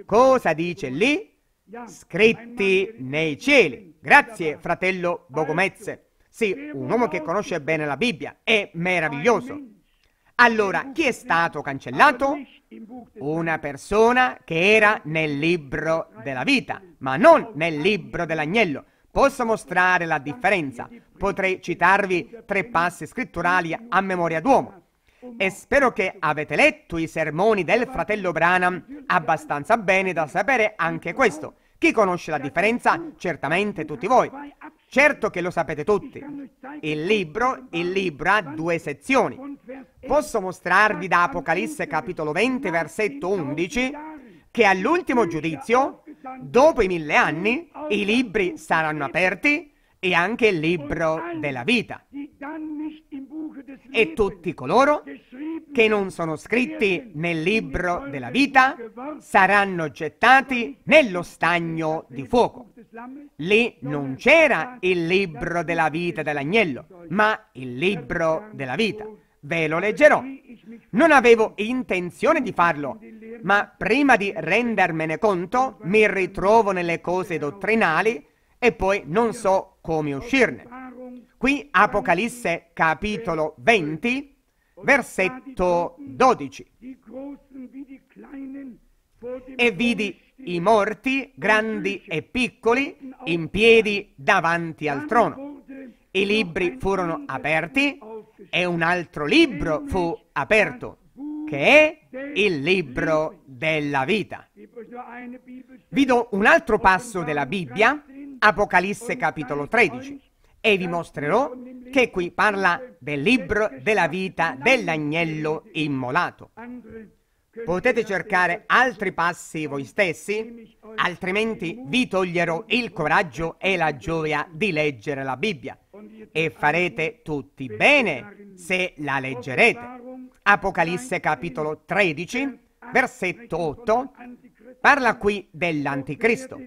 Cosa dice lì? Scritti nei cieli. Grazie, fratello Bogomezze. Sì, un uomo che conosce bene la Bibbia. È meraviglioso. Allora, chi è stato cancellato? Una persona che era nel libro della vita, ma non nel libro dell'agnello. Posso mostrare la differenza. Potrei citarvi tre passi scritturali a memoria d'uomo. E spero che avete letto i sermoni del fratello Branham abbastanza bene da sapere anche questo. Chi conosce la differenza? Certamente tutti voi. Certo che lo sapete tutti, il libro, il libro ha due sezioni. Posso mostrarvi da Apocalisse capitolo 20 versetto 11 che all'ultimo giudizio, dopo i mille anni, i libri saranno aperti e anche il libro della vita e tutti coloro che non sono scritti nel libro della vita saranno gettati nello stagno di fuoco. Lì non c'era il libro della vita dell'agnello, ma il libro della vita. Ve lo leggerò. Non avevo intenzione di farlo, ma prima di rendermene conto mi ritrovo nelle cose dottrinali e poi non so come uscirne. Qui Apocalisse capitolo 20, versetto 12. E vidi i morti, grandi e piccoli, in piedi davanti al trono. I libri furono aperti e un altro libro fu aperto, che è il libro della vita. Vi do un altro passo della Bibbia, Apocalisse capitolo 13 e vi mostrerò che qui parla del libro della vita dell'agnello immolato. Potete cercare altri passi voi stessi, altrimenti vi toglierò il coraggio e la gioia di leggere la Bibbia. E farete tutti bene se la leggerete. Apocalisse capitolo 13, versetto 8, parla qui dell'anticristo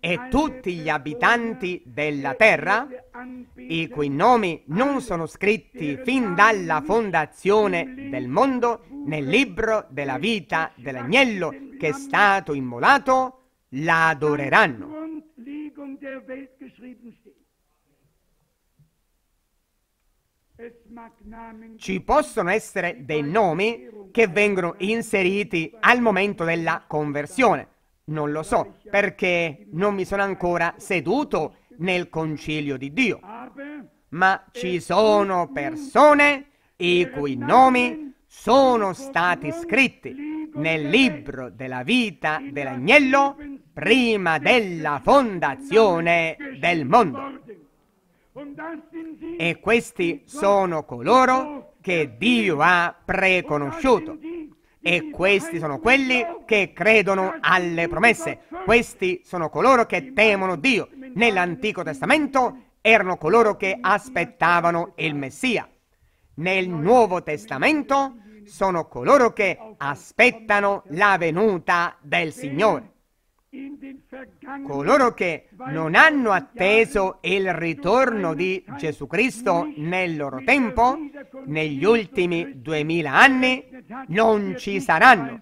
e tutti gli abitanti della terra, i cui nomi non sono scritti fin dalla fondazione del mondo nel libro della vita dell'agnello che è stato immolato, la adoreranno. Ci possono essere dei nomi che vengono inseriti al momento della conversione non lo so, perché non mi sono ancora seduto nel concilio di Dio. Ma ci sono persone i cui nomi sono stati scritti nel libro della vita dell'agnello prima della fondazione del mondo. E questi sono coloro che Dio ha preconosciuto e questi sono quelli che credono alle promesse. Questi sono coloro che temono Dio. Nell'Antico Testamento erano coloro che aspettavano il Messia. Nel Nuovo Testamento sono coloro che aspettano la venuta del Signore. Coloro che non hanno atteso il ritorno di Gesù Cristo nel loro tempo, negli ultimi duemila anni, non ci saranno.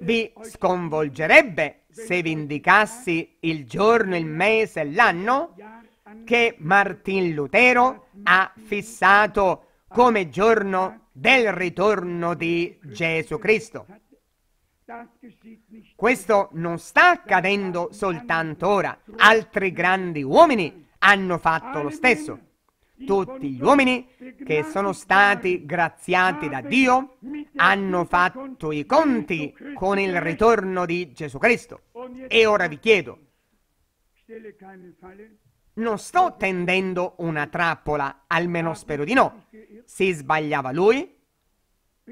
Vi sconvolgerebbe se vi indicassi eh? il giorno, il mese e l'anno che Martin Lutero ha fissato come giorno del ritorno di Gesù Cristo. Questo non sta accadendo soltanto ora, altri grandi uomini hanno fatto lo stesso. Tutti gli uomini che sono stati graziati da Dio hanno fatto i conti con il ritorno di Gesù Cristo. E ora vi chiedo, non sto tendendo una trappola, almeno spero di no. Si sbagliava lui?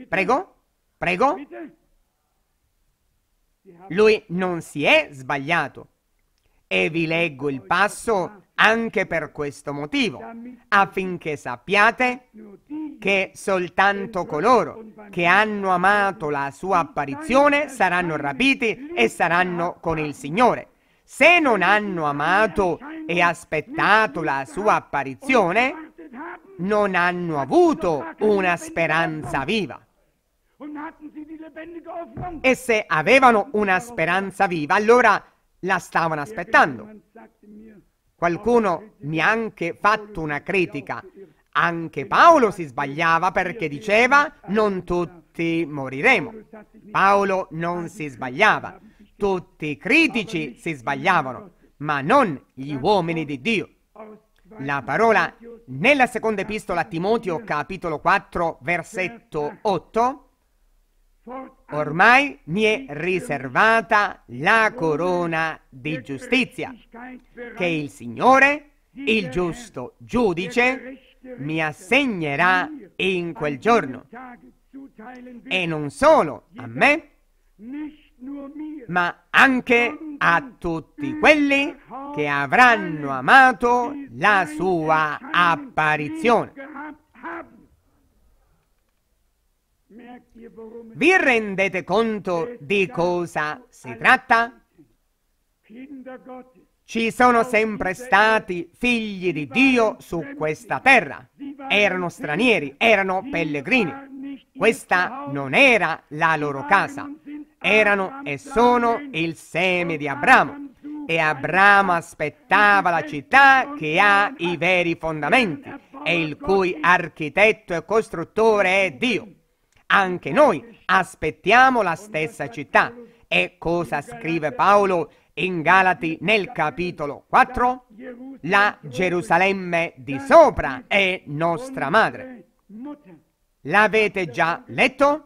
Prego? Prego? Lui non si è sbagliato. E vi leggo il passo anche per questo motivo, affinché sappiate che soltanto coloro che hanno amato la sua apparizione saranno rapiti e saranno con il Signore. Se non hanno amato e aspettato la sua apparizione, non hanno avuto una speranza viva. E se avevano una speranza viva, allora la stavano aspettando. Qualcuno mi ha anche fatto una critica. Anche Paolo si sbagliava perché diceva non tutti moriremo. Paolo non si sbagliava. Tutti i critici si sbagliavano, ma non gli uomini di Dio. La parola nella seconda epistola a Timoteo capitolo 4 versetto 8 Ormai mi è riservata la corona di giustizia che il Signore, il giusto giudice, mi assegnerà in quel giorno. E non solo a me, ma anche a tutti quelli che avranno amato la sua apparizione. Vi rendete conto di cosa si tratta? Ci sono sempre stati figli di Dio su questa terra. Erano stranieri, erano pellegrini. Questa non era la loro casa. Erano e sono il seme di Abramo. E Abramo aspettava la città che ha i veri fondamenti e il cui architetto e costruttore è Dio. Anche noi aspettiamo la stessa città. E cosa scrive Paolo in Galati nel capitolo 4? La Gerusalemme di sopra è nostra madre. L'avete già letto?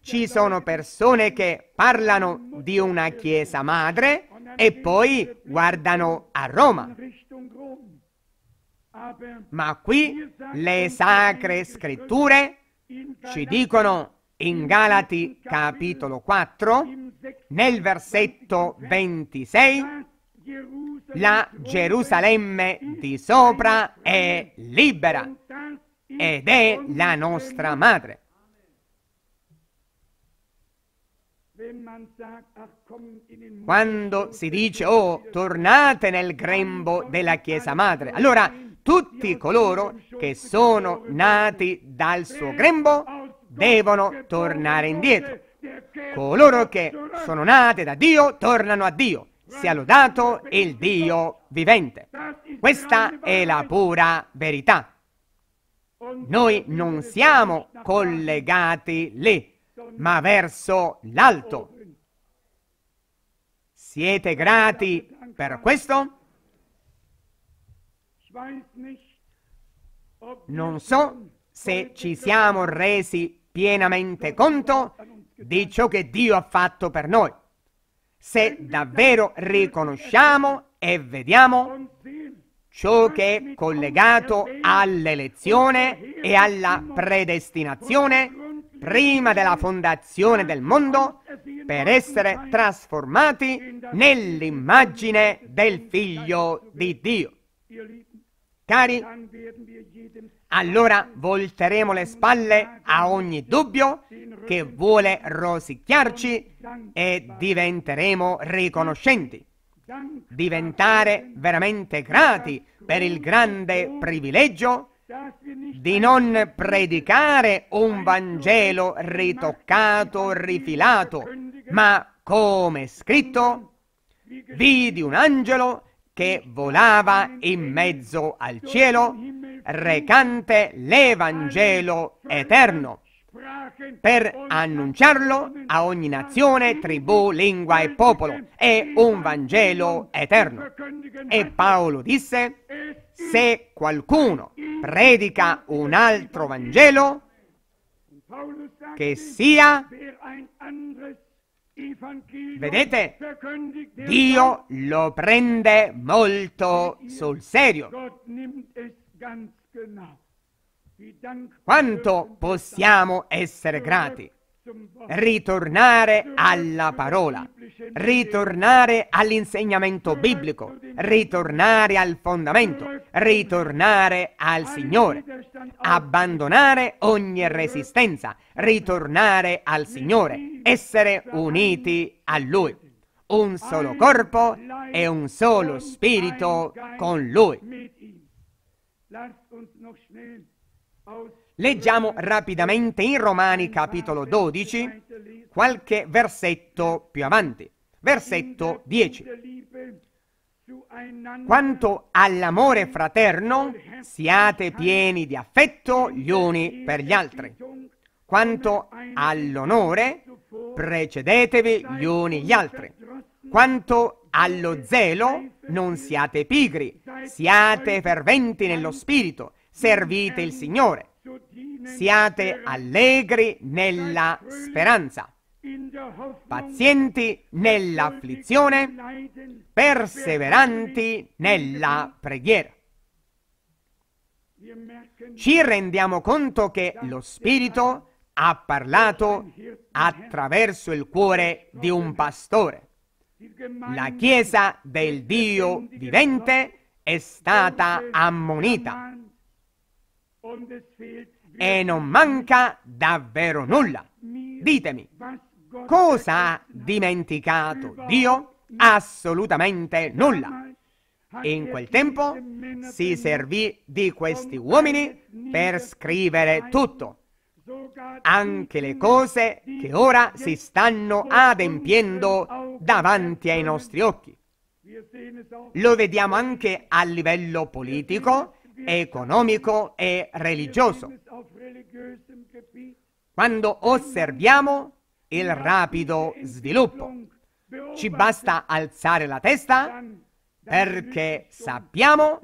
Ci sono persone che parlano di una chiesa madre e poi guardano a Roma. Ma qui le sacre scritture ci dicono in Galati capitolo 4, nel versetto 26, la Gerusalemme di sopra è libera ed è la nostra madre. Quando si dice, oh, tornate nel grembo della Chiesa Madre, allora tutti coloro che sono nati dal suo grembo devono tornare indietro. Coloro che sono nati da Dio tornano a Dio. Sia lodato il Dio vivente. Questa è la pura verità. Noi non siamo collegati lì, ma verso l'alto. Siete grati per questo? Non so se ci siamo resi pienamente conto di ciò che Dio ha fatto per noi, se davvero riconosciamo e vediamo ciò che è collegato all'elezione e alla predestinazione prima della fondazione del mondo er per essere trasformati nell'immagine del figlio di Dio. Cari, allora volteremo le spalle a ogni dubbio che vuole rosicchiarci e diventeremo riconoscenti. Diventare veramente grati per il grande privilegio di non predicare un Vangelo ritoccato, rifilato, ma come scritto, vidi un angelo che volava in mezzo al cielo, recante l'Evangelo eterno, per annunciarlo a ogni nazione, tribù, lingua e popolo. È un Vangelo eterno. E Paolo disse, se qualcuno predica un altro Vangelo, che sia Vedete? Dio lo prende molto sul serio. Quanto possiamo essere grati? ritornare alla parola, ritornare all'insegnamento biblico, ritornare al fondamento, ritornare al Signore, abbandonare ogni resistenza, ritornare al Signore, essere uniti a Lui. Un solo corpo e un solo spirito con Lui. Lasst uns noch schnell Leggiamo rapidamente in Romani capitolo 12 qualche versetto più avanti. Versetto 10. Quanto all'amore fraterno, siate pieni di affetto gli uni per gli altri. Quanto all'onore, precedetevi gli uni gli altri. Quanto allo zelo, non siate pigri, siate ferventi nello spirito, servite il Signore Siate allegri nella speranza, pazienti nell'afflizione, perseveranti nella preghiera. Ci rendiamo conto che lo Spirito ha parlato attraverso il cuore di un pastore. La Chiesa del Dio vivente è stata ammonita e non manca davvero nulla. Ditemi, cosa ha dimenticato Dio? Assolutamente nulla. In quel tempo si servì di questi uomini per scrivere tutto, anche le cose che ora si stanno adempiendo davanti ai nostri occhi. Lo vediamo anche a livello politico economico e religioso. Quando osserviamo il rapido sviluppo, ci basta alzare la testa perché sappiamo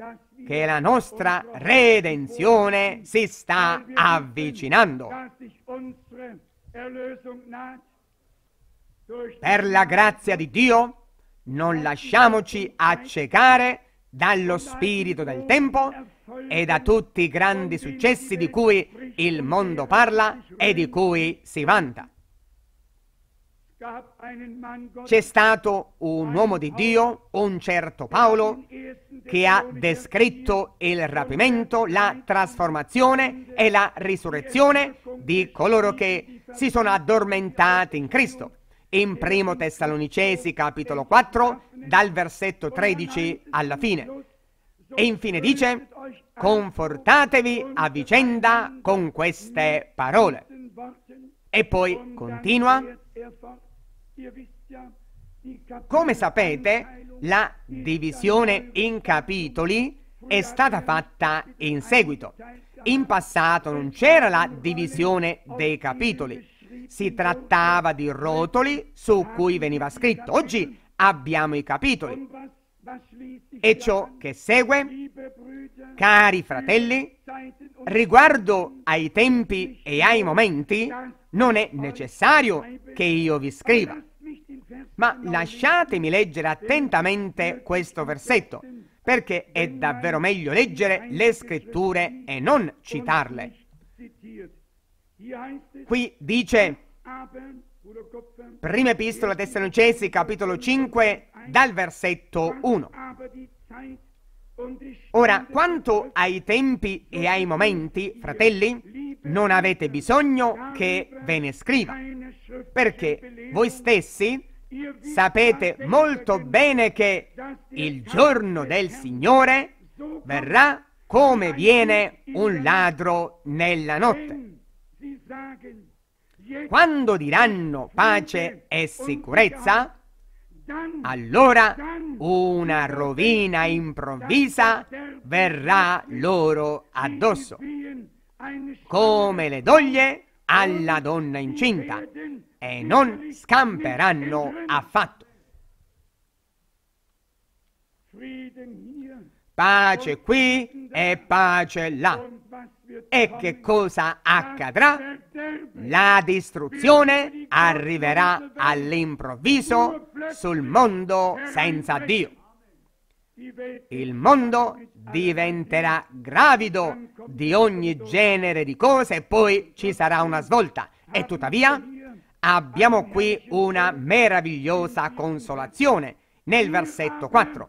che la nostra redenzione si sta avvicinando. Per la grazia di Dio non lasciamoci accecare dallo spirito del tempo e da tutti i grandi successi di cui il mondo parla e di cui si vanta. C'è stato un uomo di Dio, un certo Paolo, che ha descritto il rapimento, la trasformazione e la risurrezione di coloro che si sono addormentati in Cristo. In 1 Tessalonicesi capitolo 4, dal versetto 13 alla fine. E infine dice, confortatevi a vicenda con queste parole. E poi continua, come sapete, la divisione in capitoli è stata fatta in seguito. In passato non c'era la divisione dei capitoli, si trattava di rotoli su cui veniva scritto. Oggi abbiamo i capitoli. E ciò che segue, cari fratelli, riguardo ai tempi e ai momenti, non è necessario che io vi scriva. Ma lasciatemi leggere attentamente questo versetto, perché è davvero meglio leggere le scritture e non citarle. Qui dice, prima epistola Tessalonicesi, capitolo 5, dal versetto 1. Ora, quanto ai tempi e ai momenti, fratelli, non avete bisogno che ve ne scriva, perché voi stessi sapete molto bene che il giorno del Signore verrà come viene un ladro nella notte. Quando diranno pace e sicurezza, allora una rovina improvvisa verrà loro addosso, come le doglie alla donna incinta, e non scamperanno affatto. Pace qui e pace là e che cosa accadrà? La distruzione arriverà all'improvviso sul mondo senza Dio. Il mondo diventerà gravido di ogni genere di cose e poi ci sarà una svolta. E tuttavia abbiamo qui una meravigliosa consolazione nel versetto 4.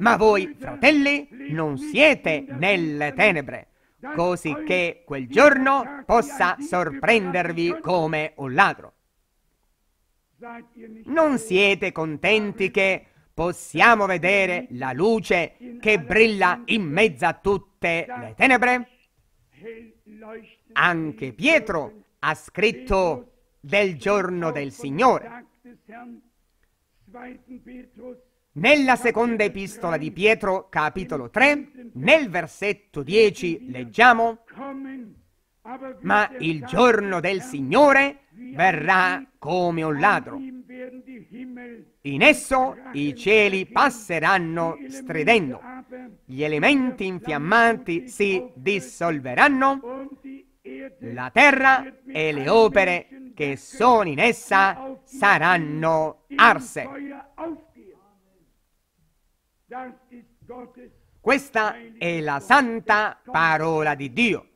Ma voi, fratelli, non siete nelle tenebre, così che quel giorno possa sorprendervi come un ladro. Non siete contenti che possiamo vedere la luce che brilla in mezzo a tutte le tenebre? Anche Pietro ha scritto del giorno del Signore. Nella seconda epistola di Pietro, capitolo 3, nel versetto 10 leggiamo, ma il giorno del Signore verrà come un ladro. In esso i cieli passeranno stridendo, gli elementi infiammati si dissolveranno, la terra e le opere che sono in essa saranno arse. Questa è la santa parola di Dio.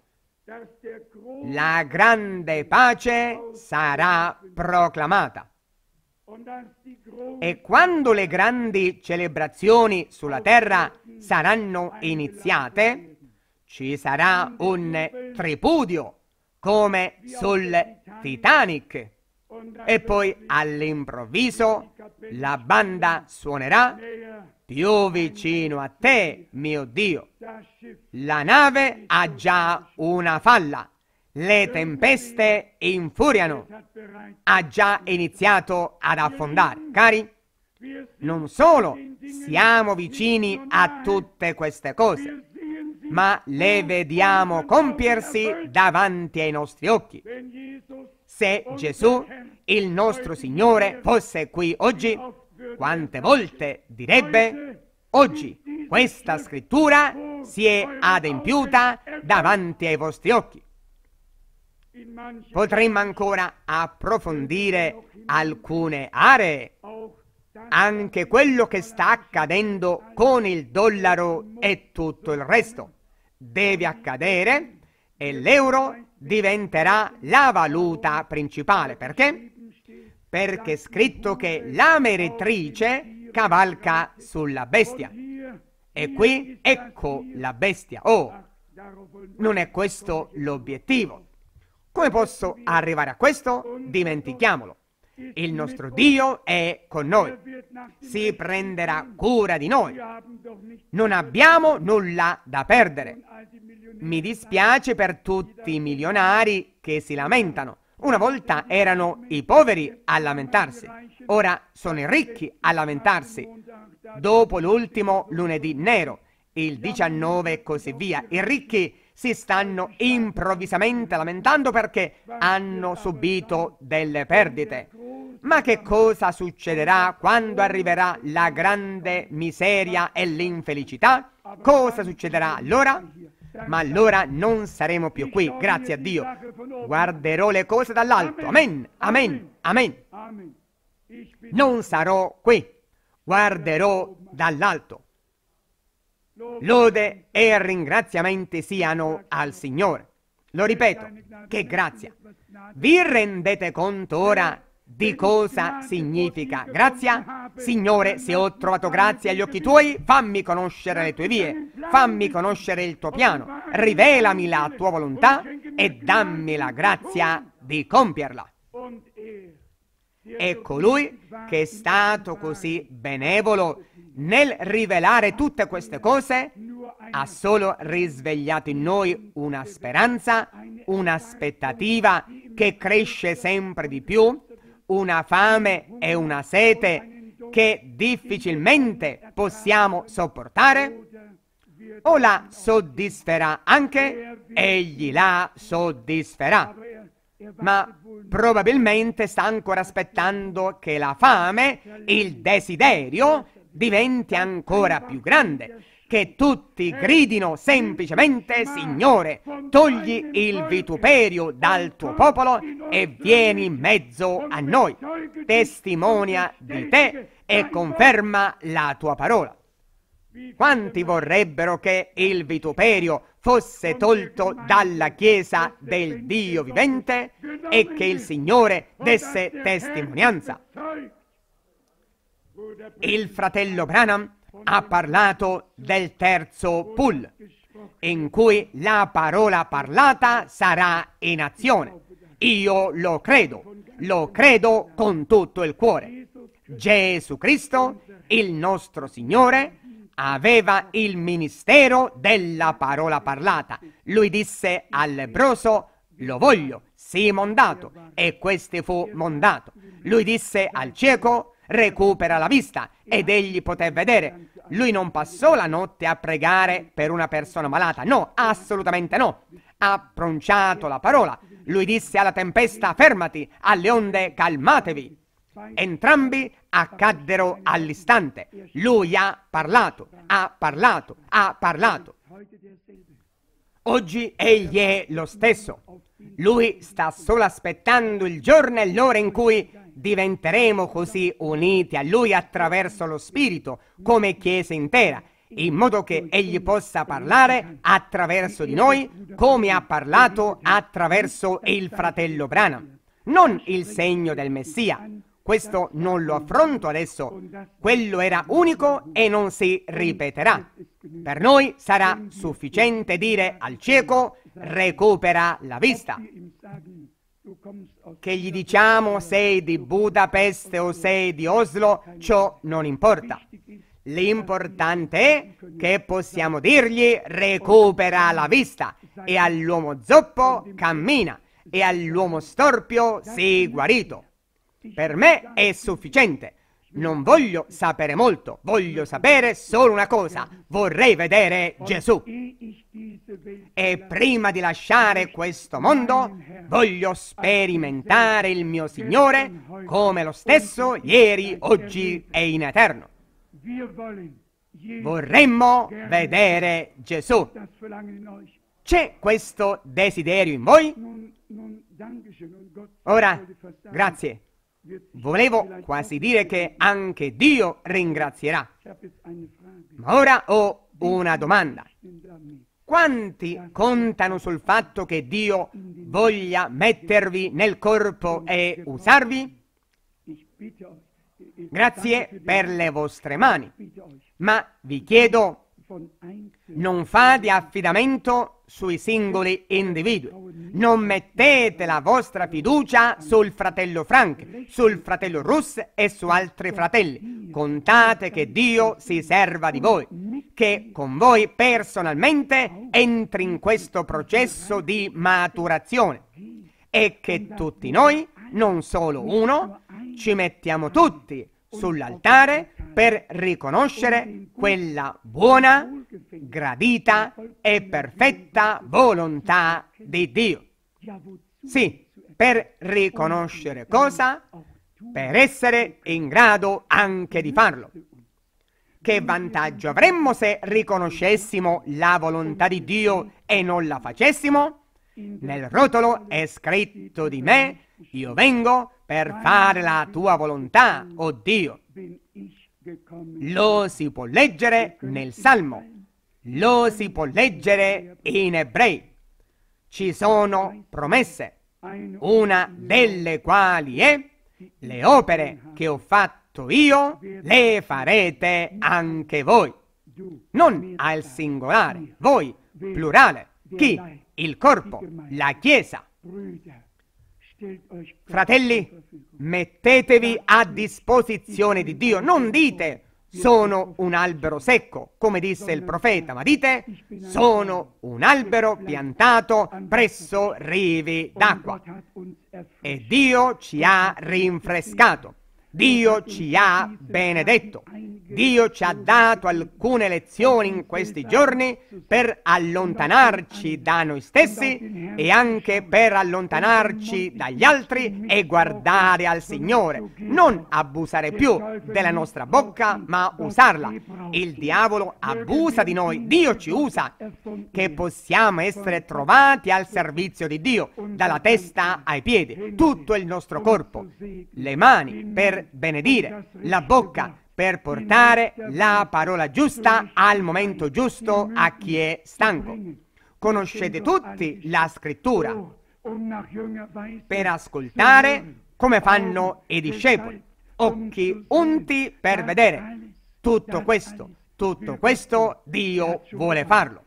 La grande pace sarà proclamata. E quando le grandi celebrazioni sulla terra saranno iniziate, ci sarà un tripudio come sul Titanic. E poi all'improvviso la banda suonerà più vicino a te, mio Dio. La nave ha già una falla. Le tempeste infuriano. Ha già iniziato ad affondare. Cari, non solo siamo vicini a tutte queste cose, ma le vediamo compiersi davanti ai nostri occhi. Se Gesù, il nostro Signore, fosse qui oggi, quante volte direbbe, oggi questa scrittura si è adempiuta davanti ai vostri occhi. Potremmo ancora approfondire alcune aree, anche quello che sta accadendo con il dollaro e tutto il resto. Deve accadere e l'euro diventerà la valuta principale. Perché? Perché è scritto che la meretrice cavalca sulla bestia. E qui ecco la bestia. Oh, non è questo l'obiettivo. Come posso arrivare a questo? Dimentichiamolo. Il nostro Dio è con noi, si prenderà cura di noi. Non abbiamo nulla da perdere. Mi dispiace per tutti i milionari che si lamentano. Una volta erano i poveri a lamentarsi, ora sono i ricchi a lamentarsi. Dopo l'ultimo lunedì nero, il 19 e così via, i ricchi si stanno improvvisamente lamentando perché hanno subito delle perdite. Ma che cosa succederà quando arriverà la grande miseria e l'infelicità? Cosa succederà allora? Ma allora non saremo più qui, grazie a Dio. Guarderò le cose dall'alto. Amen, amen, amen. Non sarò qui, guarderò dall'alto. Lode e ringraziamenti siano al Signore. Lo ripeto, che grazia. Vi rendete conto ora di cosa significa grazia? Signore, se ho trovato grazia agli occhi tuoi, fammi conoscere le tue vie, fammi conoscere il tuo piano, rivelami la tua volontà e dammi la grazia di compierla. E colui che è stato così benevolo nel rivelare tutte queste cose, ha solo risvegliato in noi una speranza, un'aspettativa che cresce sempre di più, una fame e una sete che difficilmente possiamo sopportare, o la soddisferà anche, egli la soddisferà. Ma probabilmente sta ancora aspettando che la fame, il desiderio, diventi ancora più grande, che tutti gridino semplicemente Signore, togli il vituperio dal tuo popolo e vieni in mezzo a noi, testimonia di te e conferma la tua parola. Quanti vorrebbero che il vituperio fosse tolto dalla Chiesa del Dio vivente e che il Signore desse testimonianza? Il fratello Branham ha parlato del terzo pull, in cui la parola parlata sarà in azione. Io lo credo, lo credo con tutto il cuore. Gesù Cristo, il nostro Signore, aveva il ministero della parola parlata. Lui disse al leproso, lo voglio, sii mondato, e questo fu mondato. Lui disse al cieco, recupera la vista ed egli poté vedere. Lui non passò la notte a pregare per una persona malata, no, assolutamente no. Ha pronunciato la parola. Lui disse alla tempesta fermati, alle onde calmatevi. Entrambi accaddero all'istante. Lui ha parlato, ha parlato, ha parlato. Oggi egli è lo stesso. Lui sta solo aspettando il giorno e l'ora in cui diventeremo così uniti a Lui attraverso lo Spirito, come Chiesa intera, in modo che Egli possa parlare attraverso di noi come ha parlato attraverso il fratello Branham. Non il segno del Messia. Questo non lo affronto adesso. Quello era unico e non si ripeterà. Per noi sarà sufficiente dire al cieco recupera la vista che gli diciamo sei di Budapest o sei di Oslo, ciò non importa. L'importante è che possiamo dirgli recupera la vista e all'uomo zoppo cammina e all'uomo storpio sei guarito. Per me è sufficiente. Non voglio sapere molto, voglio sapere solo una cosa, vorrei vedere Gesù. E prima di lasciare questo mondo, voglio sperimentare il mio Signore come lo stesso ieri, oggi e in eterno. Vorremmo vedere Gesù. C'è questo desiderio in voi? Ora, grazie. Volevo quasi dire che anche Dio ringrazierà. Ma ora ho una domanda. Quanti contano sul fatto che Dio voglia mettervi nel corpo e usarvi? Grazie per le vostre mani, ma vi chiedo non fate affidamento sui singoli individui. Non mettete la vostra fiducia sul fratello Frank, sul fratello Russ e su altri fratelli. Contate che Dio si serva di voi, che con voi personalmente entri in questo processo di maturazione e che tutti noi, non solo uno, ci mettiamo tutti sull'altare per riconoscere quella buona, gradita e perfetta volontà di Dio. Sì, per riconoscere cosa? Per essere in grado anche di farlo. Che vantaggio avremmo se riconoscessimo la volontà di Dio e non la facessimo? Nel rotolo è scritto di me, io vengo per fare la tua volontà, oh Dio. Lo si può leggere nel Salmo, lo si può leggere in Ebrei. Ci sono promesse, una delle quali è le opere che ho fatto io le farete anche voi. Non al singolare, voi, plurale, chi, il corpo, la Chiesa. Fratelli, mettetevi a disposizione di Dio, non dite sono un albero secco, come disse il profeta, ma dite sono un albero piantato presso rivi d'acqua. E Dio ci ha rinfrescato. Dio ci ha benedetto. Dio ci ha dato alcune lezioni in questi giorni per allontanarci da noi stessi e anche per allontanarci dagli altri e guardare al Signore. Non abusare più della nostra bocca, ma usarla. Il diavolo abusa di noi, Dio ci usa, che possiamo essere trovati al servizio di Dio, dalla testa ai piedi, tutto il nostro corpo, le mani per benedire, la bocca per portare la parola giusta al momento giusto a chi è stanco. Conoscete tutti la scrittura per ascoltare come fanno i discepoli, occhi unti per vedere. Tutto questo, tutto questo Dio vuole farlo.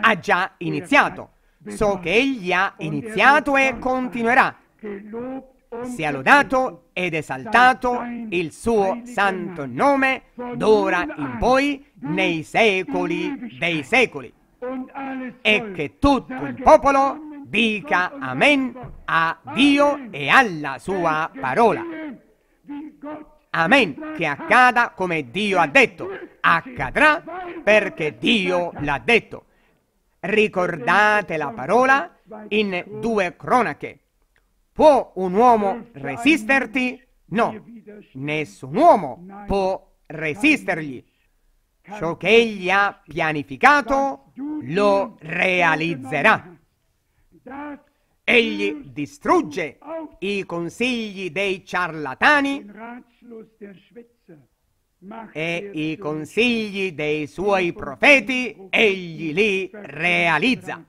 Ha già iniziato. So che Egli ha iniziato e continuerà. Sia lodato ed esaltato il suo santo nome d'ora in poi nei secoli dei secoli. E che tutto il popolo dica Amen a Dio e alla sua parola. Amen, che accada come Dio ha detto. Accadrà perché Dio l'ha detto. Ricordate la parola in due cronache, Può un uomo mm. resisterti? No, nessun uomo può resistergli. Ciò che egli ha pianificato lo realizzerà. Egli distrugge i consigli dei ciarlatani e i consigli dei suoi profeti egli li realizza.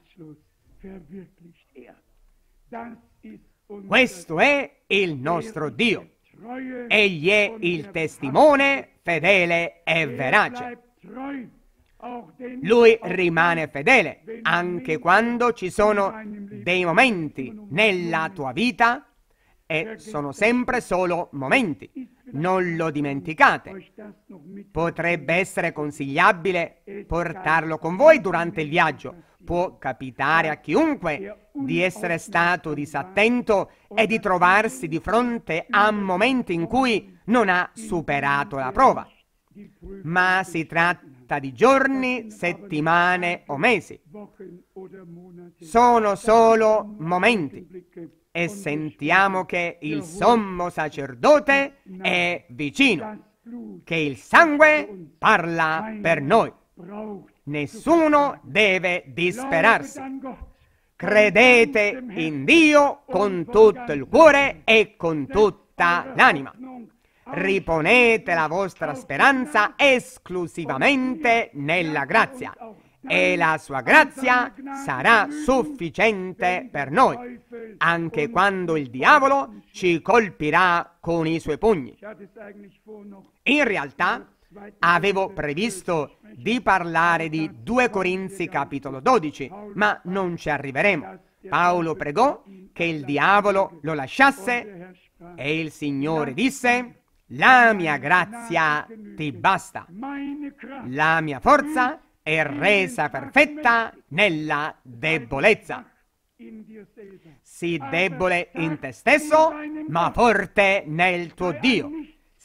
Questo è il nostro Dio. Egli è il testimone fedele e verace. Lui rimane fedele anche quando ci sono dei momenti nella tua vita e sono sempre solo momenti. Non lo dimenticate. Potrebbe essere consigliabile portarlo con voi durante il viaggio Può capitare a chiunque di essere stato disattento e di trovarsi di fronte a momenti in cui non ha superato la prova, ma si tratta di giorni, settimane o mesi. Sono solo momenti e sentiamo che il sommo sacerdote è vicino, che il sangue parla per noi nessuno deve disperarsi. Credete in Dio con tutto il cuore e con tutta l'anima. Riponete la vostra speranza esclusivamente nella grazia e la sua grazia sarà sufficiente per noi, anche quando il diavolo ci colpirà con i suoi pugni. In realtà, Avevo previsto di parlare di 2 Corinzi capitolo 12, ma non ci arriveremo. Paolo pregò che il diavolo lo lasciasse e il Signore disse, la mia grazia ti basta, la mia forza è resa perfetta nella debolezza. Sii debole in te stesso, ma forte nel tuo Dio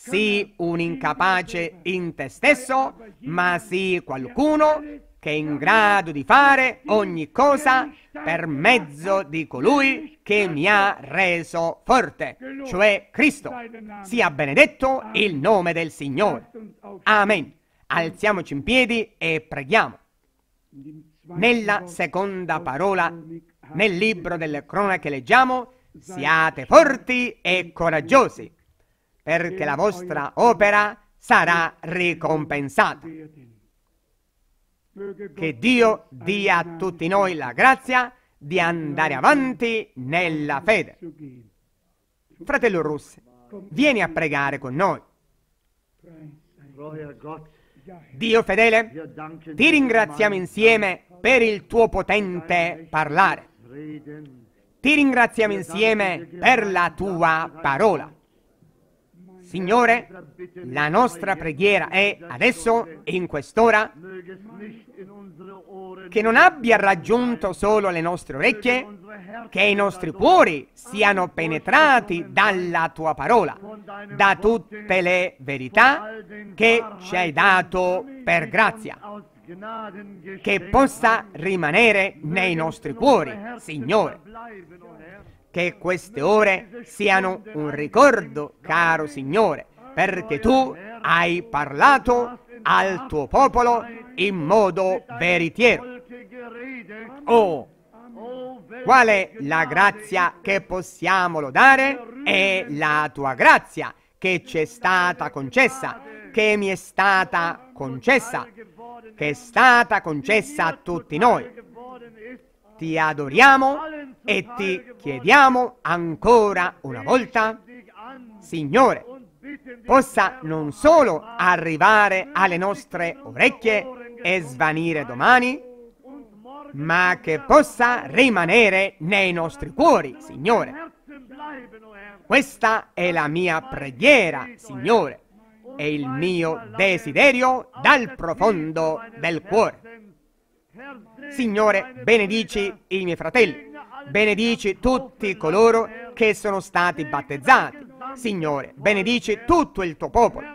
sii un incapace in te stesso, ma sii qualcuno che è in grado di fare ogni cosa per mezzo di colui che mi ha reso forte, cioè Cristo. Sia benedetto il nome del Signore. Amen. Alziamoci in piedi e preghiamo. Nella seconda parola, nel libro delle cronache leggiamo, siate forti e coraggiosi perché la vostra opera sarà ricompensata. Che Dio dia a tutti noi la grazia di andare avanti nella fede. Fratello Russe, vieni a pregare con noi. Dio fedele, ti ringraziamo insieme per il tuo potente parlare. Ti ringraziamo insieme per la tua parola. Signore, la nostra preghiera è adesso, in quest'ora, che non abbia raggiunto solo le nostre orecchie, che i nostri cuori siano penetrati dalla tua parola, da tutte le verità che ci hai dato per grazia che possa rimanere nei nostri cuori, Signore che queste ore siano un ricordo, caro Signore, perché tu hai parlato al tuo popolo in modo veritiero. Oh, qual è la grazia che possiamo lodare è la tua grazia che ci è stata concessa, che mi è stata concessa, che è stata concessa a tutti noi ti adoriamo e ti chiediamo ancora una volta, Signore, possa non solo arrivare alle nostre orecchie e svanire domani, ma che possa rimanere nei nostri cuori, Signore. Questa è la mia preghiera, Signore, e il mio desiderio dal profondo del cuore. Signore, benedici i miei fratelli, benedici tutti coloro che sono stati battezzati. Signore, benedici tutto il tuo popolo.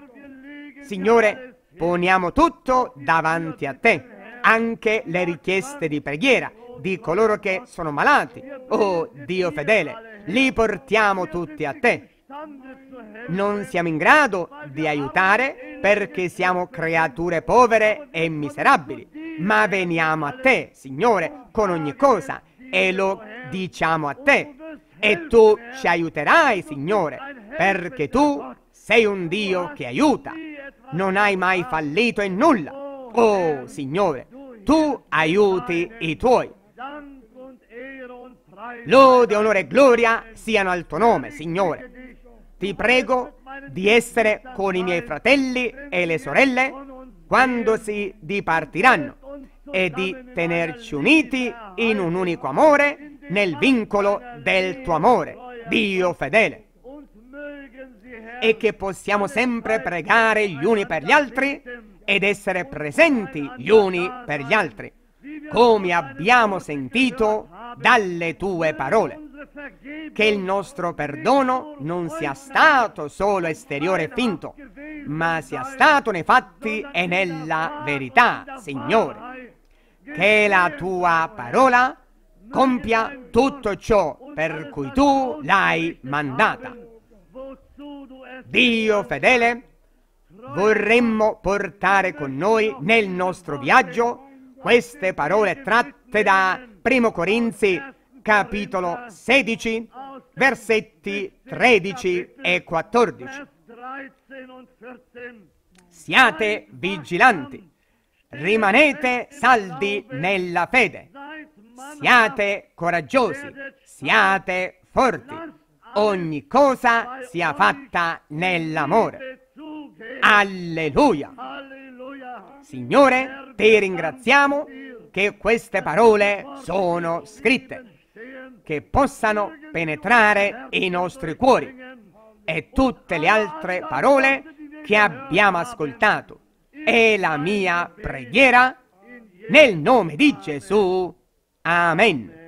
Signore, poniamo tutto davanti a te, anche le richieste di preghiera di coloro che sono malati. Oh Dio fedele, li portiamo tutti a te. Non siamo in grado di aiutare perché siamo creature povere e miserabili ma veniamo a te, Signore, con ogni cosa e lo diciamo a te. E tu ci aiuterai, Signore, perché tu sei un Dio che aiuta. Non hai mai fallito in nulla. Oh, Signore, tu aiuti i tuoi. Lode, onore e gloria siano al tuo nome, Signore. Ti prego di essere con i miei fratelli e le sorelle quando si dipartiranno e di tenerci uniti in un unico amore nel vincolo del tuo amore, Dio fedele. E che possiamo sempre pregare gli uni per gli altri ed essere presenti gli uni per gli altri, come abbiamo sentito dalle tue parole che il nostro perdono non sia stato solo esteriore e finto, ma sia stato nei fatti e nella verità, Signore. Che la tua parola compia tutto ciò per cui tu l'hai mandata. Dio fedele, vorremmo portare con noi nel nostro viaggio queste parole tratte da 1 Corinzi capitolo 16, versetti 13 e 14. Siate vigilanti, rimanete saldi nella fede, siate coraggiosi, siate forti, ogni cosa sia fatta nell'amore. Alleluia! Signore, ti ringraziamo che queste parole sono scritte che possano penetrare i nostri cuori e tutte le altre parole che abbiamo ascoltato. È la mia preghiera nel nome di Gesù. Amen.